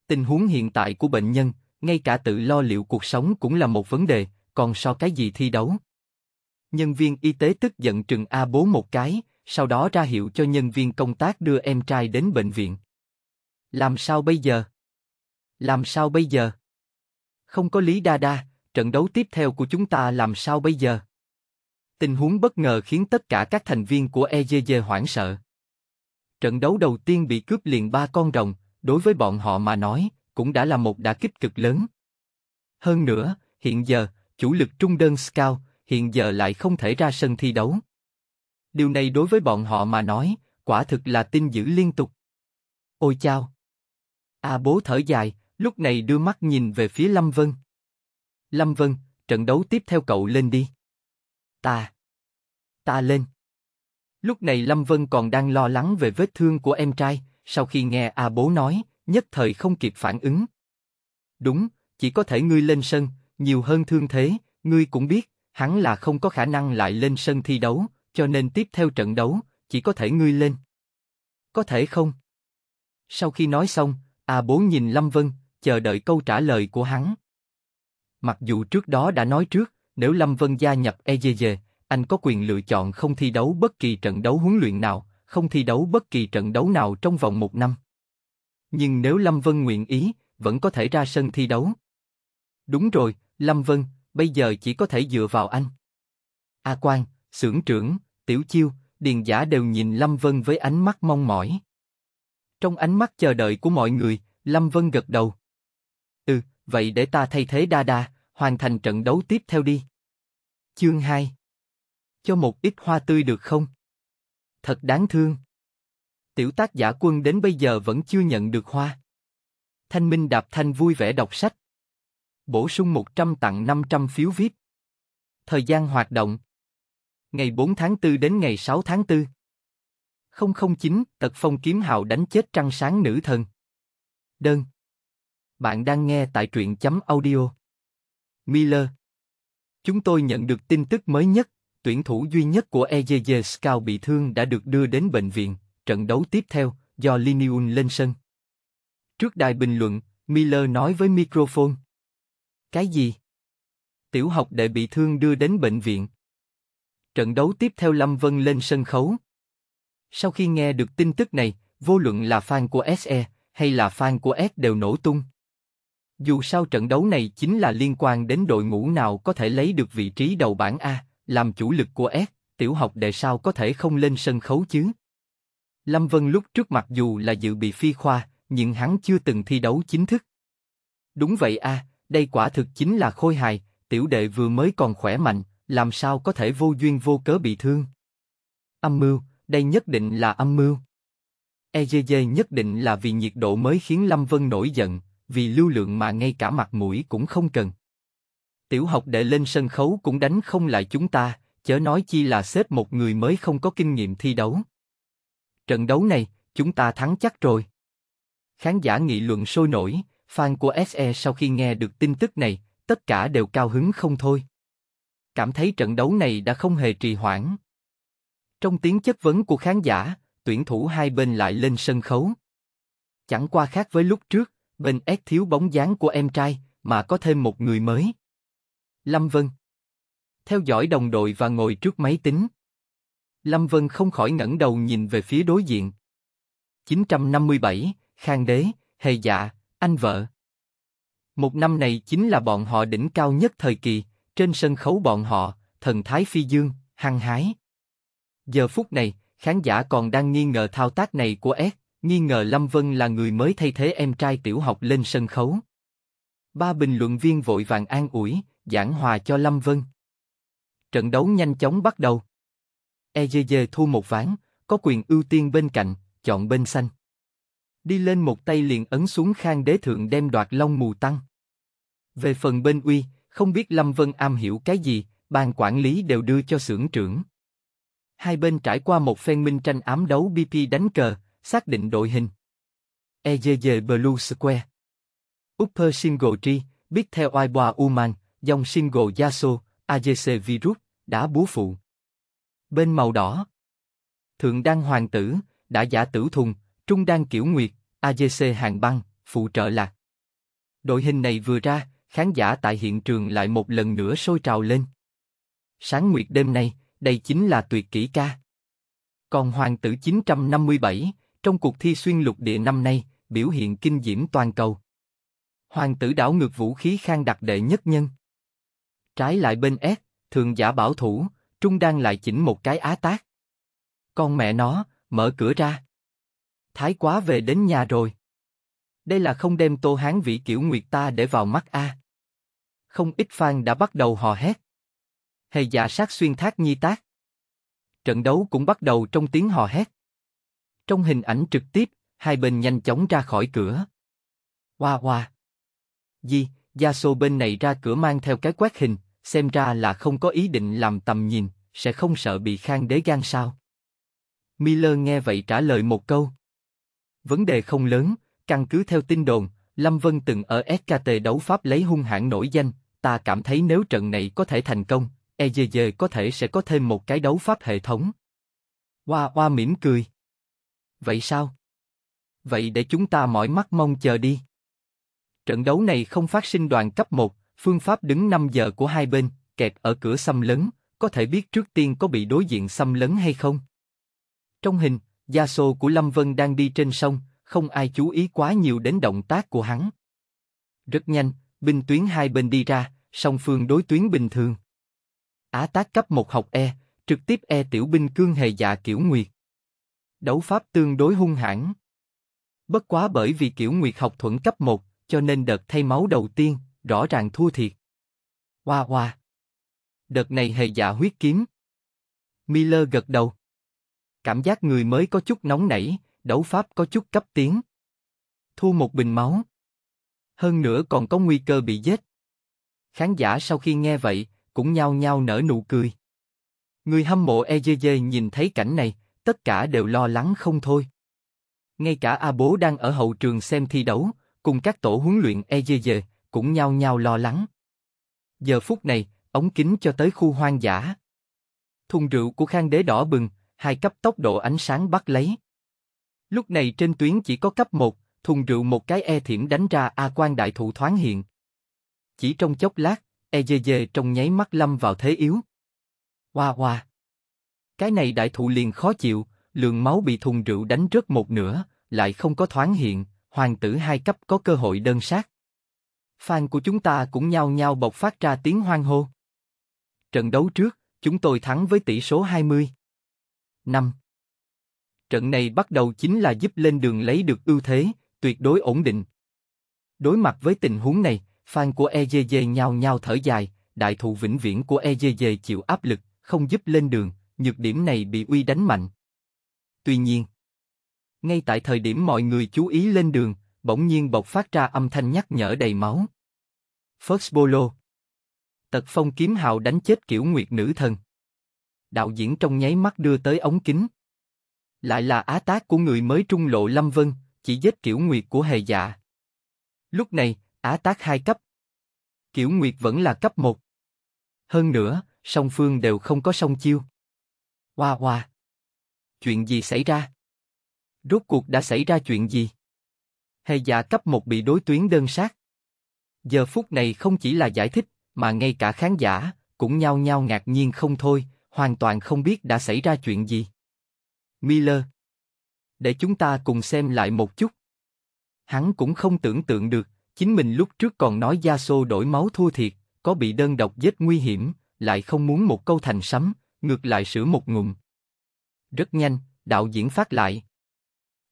Tình huống hiện tại của bệnh nhân, ngay cả tự lo liệu cuộc sống cũng là một vấn đề, còn so cái gì thi đấu? Nhân viên y tế tức giận trừng A bố một cái, sau đó ra hiệu cho nhân viên công tác đưa em trai đến bệnh viện. Làm sao bây giờ? Làm sao bây giờ? Không có Lý Đa Đa, trận đấu tiếp theo của chúng ta làm sao bây giờ? Tình huống bất ngờ khiến tất cả các thành viên của EJJ hoảng sợ. Trận đấu đầu tiên bị cướp liền ba con rồng, đối với bọn họ mà nói, cũng đã là một đả kích cực lớn. Hơn nữa, hiện giờ, chủ lực trung đơn Scout, hiện giờ lại không thể ra sân thi đấu. Điều này đối với bọn họ mà nói, quả thực là tin dữ liên tục. Ôi chao! À bố thở dài, lúc này đưa mắt nhìn về phía Lâm Vân. Lâm Vân, trận đấu tiếp theo cậu lên đi. Ta. Ta lên. Lúc này Lâm Vân còn đang lo lắng về vết thương của em trai, sau khi nghe A bố nói, nhất thời không kịp phản ứng. Đúng, chỉ có thể ngươi lên sân, nhiều hơn thương thế, ngươi cũng biết, hắn là không có khả năng lại lên sân thi đấu, cho nên tiếp theo trận đấu, chỉ có thể ngươi lên. Có thể không? Sau khi nói xong, A bố nhìn Lâm Vân, chờ đợi câu trả lời của hắn. Mặc dù trước đó đã nói trước, nếu Lâm Vân gia nhập EJJ, anh có quyền lựa chọn không thi đấu bất kỳ trận đấu huấn luyện nào, không thi đấu bất kỳ trận đấu nào trong vòng một năm. Nhưng nếu Lâm Vân nguyện ý, vẫn có thể ra sân thi đấu. Đúng rồi, Lâm Vân, bây giờ chỉ có thể dựa vào anh. A Quang, xưởng trưởng, Tiểu Chiêu, Điền Giả đều nhìn Lâm Vân với ánh mắt mong mỏi. Trong ánh mắt chờ đợi của mọi người, Lâm Vân gật đầu vậy để ta thay thế Đa Đa, hoàn thành trận đấu tiếp theo đi. Chương 2 Cho một ít hoa tươi được không? Thật đáng thương. Tiểu tác giả quân đến bây giờ vẫn chưa nhận được hoa. Thanh Minh Đạp Thanh vui vẻ đọc sách. Bổ sung 100 tặng 500 phiếu VIP. Thời gian hoạt động Ngày 4 tháng 4 đến ngày 6 tháng 4 009, Tật Phong Kiếm hào đánh chết trăng sáng nữ thần. Đơn bạn đang nghe tại truyện chấm audio. Miller Chúng tôi nhận được tin tức mới nhất, tuyển thủ duy nhất của EJJ Scout bị thương đã được đưa đến bệnh viện, trận đấu tiếp theo, do Liniun lên sân. Trước đài bình luận, Miller nói với microphone. Cái gì? Tiểu học đệ bị thương đưa đến bệnh viện. Trận đấu tiếp theo Lâm Vân lên sân khấu. Sau khi nghe được tin tức này, vô luận là fan của SE hay là fan của S đều nổ tung. Dù sao trận đấu này chính là liên quan đến đội ngũ nào có thể lấy được vị trí đầu bảng A, làm chủ lực của S, tiểu học đệ sao có thể không lên sân khấu chứ? Lâm Vân lúc trước mặc dù là dự bị phi khoa, nhưng hắn chưa từng thi đấu chính thức. Đúng vậy a, đây quả thực chính là khôi hài, tiểu đệ vừa mới còn khỏe mạnh, làm sao có thể vô duyên vô cớ bị thương. Âm mưu, đây nhất định là âm mưu. EJJ nhất định là vì nhiệt độ mới khiến Lâm Vân nổi giận, vì lưu lượng mà ngay cả mặt mũi cũng không cần. Tiểu học đệ lên sân khấu cũng đánh không lại chúng ta, chớ nói chi là xếp một người mới không có kinh nghiệm thi đấu. Trận đấu này, chúng ta thắng chắc rồi. Khán giả nghị luận sôi nổi, fan của SE sau khi nghe được tin tức này, tất cả đều cao hứng không thôi. Cảm thấy trận đấu này đã không hề trì hoãn. Trong tiếng chất vấn của khán giả, tuyển thủ hai bên lại lên sân khấu. Chẳng qua khác với lúc trước, Bên S thiếu bóng dáng của em trai, mà có thêm một người mới. Lâm Vân Theo dõi đồng đội và ngồi trước máy tính. Lâm Vân không khỏi ngẩng đầu nhìn về phía đối diện. 957, Khang Đế, Hề Dạ, Anh Vợ. Một năm này chính là bọn họ đỉnh cao nhất thời kỳ, trên sân khấu bọn họ, thần thái phi dương, hăng hái. Giờ phút này, khán giả còn đang nghi ngờ thao tác này của S, nghi ngờ Lâm Vân là người mới thay thế em trai tiểu học lên sân khấu. Ba bình luận viên vội vàng an ủi, giảng hòa cho Lâm Vân. Trận đấu nhanh chóng bắt đầu. EJJ thu một ván, có quyền ưu tiên bên cạnh, chọn bên xanh. Đi lên một tay liền ấn xuống khang đế thượng đem đoạt long mù tăng. Về phần bên uy, không biết Lâm Vân am hiểu cái gì, ban quản lý đều đưa cho xưởng trưởng. Hai bên trải qua một phen minh tranh ám đấu BP đánh cờ, xác định đội hình. EJJ Blue Square Upper Shingo Tree, biết theo Aiwa Uman, dòng single Yaso, AJC Virus, đã búa phụ. Bên màu đỏ Thượng Đăng Hoàng Tử, đã giả tử thùng, Trung Đăng Kiểu Nguyệt, AJC Hàng Băng, phụ trợ lạc. Đội hình này vừa ra, khán giả tại hiện trường lại một lần nữa sôi trào lên. Sáng nguyệt đêm nay, đây chính là tuyệt kỹ ca. Còn Hoàng Tử 957, trong cuộc thi xuyên lục địa năm nay, biểu hiện kinh diễm toàn cầu. Hoàng tử đảo ngược vũ khí khang đặc đệ nhất nhân. Trái lại bên S, thường giả bảo thủ, Trung đang lại chỉnh một cái á tác. Con mẹ nó, mở cửa ra. Thái quá về đến nhà rồi. Đây là không đem tô hán vị kiểu nguyệt ta để vào mắt a. Không ít fan đã bắt đầu hò hét. Hề giả dạ sát xuyên thác nhi tác. Trận đấu cũng bắt đầu trong tiếng hò hét. Trong hình ảnh trực tiếp, hai bên nhanh chóng ra khỏi cửa. Hoa hoa. Di, gia sô bên này ra cửa mang theo cái quét hình, xem ra là không có ý định làm tầm nhìn, sẽ không sợ bị khang đế gan sao. Miller nghe vậy trả lời một câu. Vấn đề không lớn, căn cứ theo tin đồn, Lâm Vân từng ở SKT đấu pháp lấy hung hãn nổi danh, ta cảm thấy nếu trận này có thể thành công, EJJ có thể sẽ có thêm một cái đấu pháp hệ thống. Hoa hoa mỉm cười. Vậy sao? Vậy để chúng ta mỏi mắt mong chờ đi. Trận đấu này không phát sinh đoàn cấp 1, phương pháp đứng 5 giờ của hai bên, kẹt ở cửa xâm lấn, có thể biết trước tiên có bị đối diện xâm lấn hay không. Trong hình, gia sô của Lâm Vân đang đi trên sông, không ai chú ý quá nhiều đến động tác của hắn. Rất nhanh, binh tuyến hai bên đi ra, song phương đối tuyến bình thường. Á tác cấp một học E, trực tiếp E tiểu binh cương hề dạ kiểu nguyệt. Đấu pháp tương đối hung hãn. Bất quá bởi vì kiểu nguyệt học thuận cấp 1, cho nên đợt thay máu đầu tiên, rõ ràng thua thiệt. Hoa hoa. Đợt này hề dạ huyết kiếm. Miller gật đầu. Cảm giác người mới có chút nóng nảy, đấu pháp có chút cấp tiến. Thu một bình máu. Hơn nữa còn có nguy cơ bị giết. Khán giả sau khi nghe vậy, cũng nhao nhao nở nụ cười. Người hâm mộ EJJ nhìn thấy cảnh này, tất cả đều lo lắng không thôi. Ngay cả A Bố đang ở hậu trường xem thi đấu, cùng các tổ huấn luyện EJJ, cũng nhao nhao lo lắng. Giờ phút này, ống kính cho tới khu hoang dã. Thùng rượu của khang đế đỏ bừng, hai cấp tốc độ ánh sáng bắt lấy. Lúc này trên tuyến chỉ có cấp 1, thùng rượu một cái e thiểm đánh ra A quan đại thụ thoáng hiện. Chỉ trong chốc lát, EJJ trong nháy mắt lâm vào thế yếu. Hoa hoa. Cái này đại thụ liền khó chịu, lượng máu bị thùng rượu đánh rớt một nửa, lại không có thoáng hiện, hoàng tử hai cấp có cơ hội đơn sát. Fan của chúng ta cũng nhao nhao bộc phát ra tiếng hoang hô. Trận đấu trước, chúng tôi thắng với tỷ số 20. 5. Trận này bắt đầu chính là giúp lên đường lấy được ưu thế, tuyệt đối ổn định. Đối mặt với tình huống này, fan của EJJ nhao nhao thở dài, đại thụ vĩnh viễn của EJJ chịu áp lực, không giúp lên đường, nhược điểm này bị uy đánh mạnh. Tuy nhiên, ngay tại thời điểm mọi người chú ý lên đường, bỗng nhiên bộc phát ra âm thanh nhắc nhở đầy máu. First Bolo Tật phong kiếm hào đánh chết kiểu nguyệt nữ thần. Đạo diễn trong nháy mắt đưa tới ống kính. Lại là á tác của người mới trung lộ Lâm Vân, chỉ giết kiểu nguyệt của hề dạ. Lúc này, á tác hai cấp. Kiểu nguyệt vẫn là cấp 1. Hơn nữa, song phương đều không có song chiêu. Hoa hoa. Chuyện gì xảy ra? Rốt cuộc đã xảy ra chuyện gì? Hay giả cấp một bị đối tuyến đơn sát? Giờ phút này không chỉ là giải thích, mà ngay cả khán giả cũng nhao nhao ngạc nhiên không thôi, hoàn toàn không biết đã xảy ra chuyện gì. Miller, để chúng ta cùng xem lại một chút. Hắn cũng không tưởng tượng được, chính mình lúc trước còn nói gia sô đổi máu thua thiệt, có bị đơn độc giết nguy hiểm, lại không muốn một câu thành sấm, ngược lại sửa một ngụm. Rất nhanh, đạo diễn phát lại.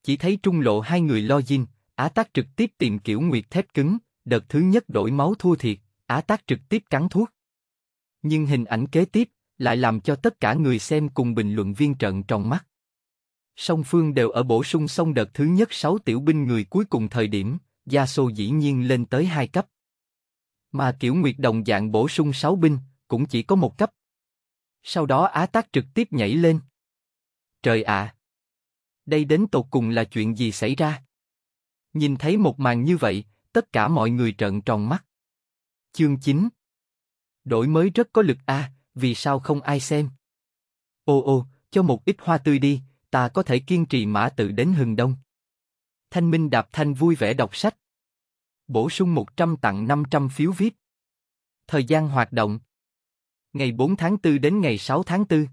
Chỉ thấy trung lộ hai người lo dinh, Á Tác trực tiếp tìm kiểu nguyệt thép cứng, đợt thứ nhất đổi máu thua thiệt, Á Tác trực tiếp cắn thuốc. Nhưng hình ảnh kế tiếp lại làm cho tất cả người xem cùng bình luận viên trận tròn mắt. Song phương đều ở bổ sung xong đợt thứ nhất sáu tiểu binh người cuối cùng thời điểm, gia sô dĩ nhiên lên tới hai cấp. Mà kiểu Nguyệt đồng dạng bổ sung sáu binh, cũng chỉ có một cấp. Sau đó Á Tác trực tiếp nhảy lên. Trời ạ! Đây đến tột cùng là chuyện gì xảy ra? Nhìn thấy một màn như vậy, tất cả mọi người trợn tròn mắt. Chương 9 Đổi mới rất có lực a, à, vì sao không ai xem? Ô ô, cho một ít hoa tươi đi, ta có thể kiên trì mã tự đến hừng đông. Thanh Minh Đạp Thanh vui vẻ đọc sách. Bổ sung 100 tặng 500 phiếu viết. Thời gian hoạt động ngày 4 tháng 4 đến ngày 6 tháng 4.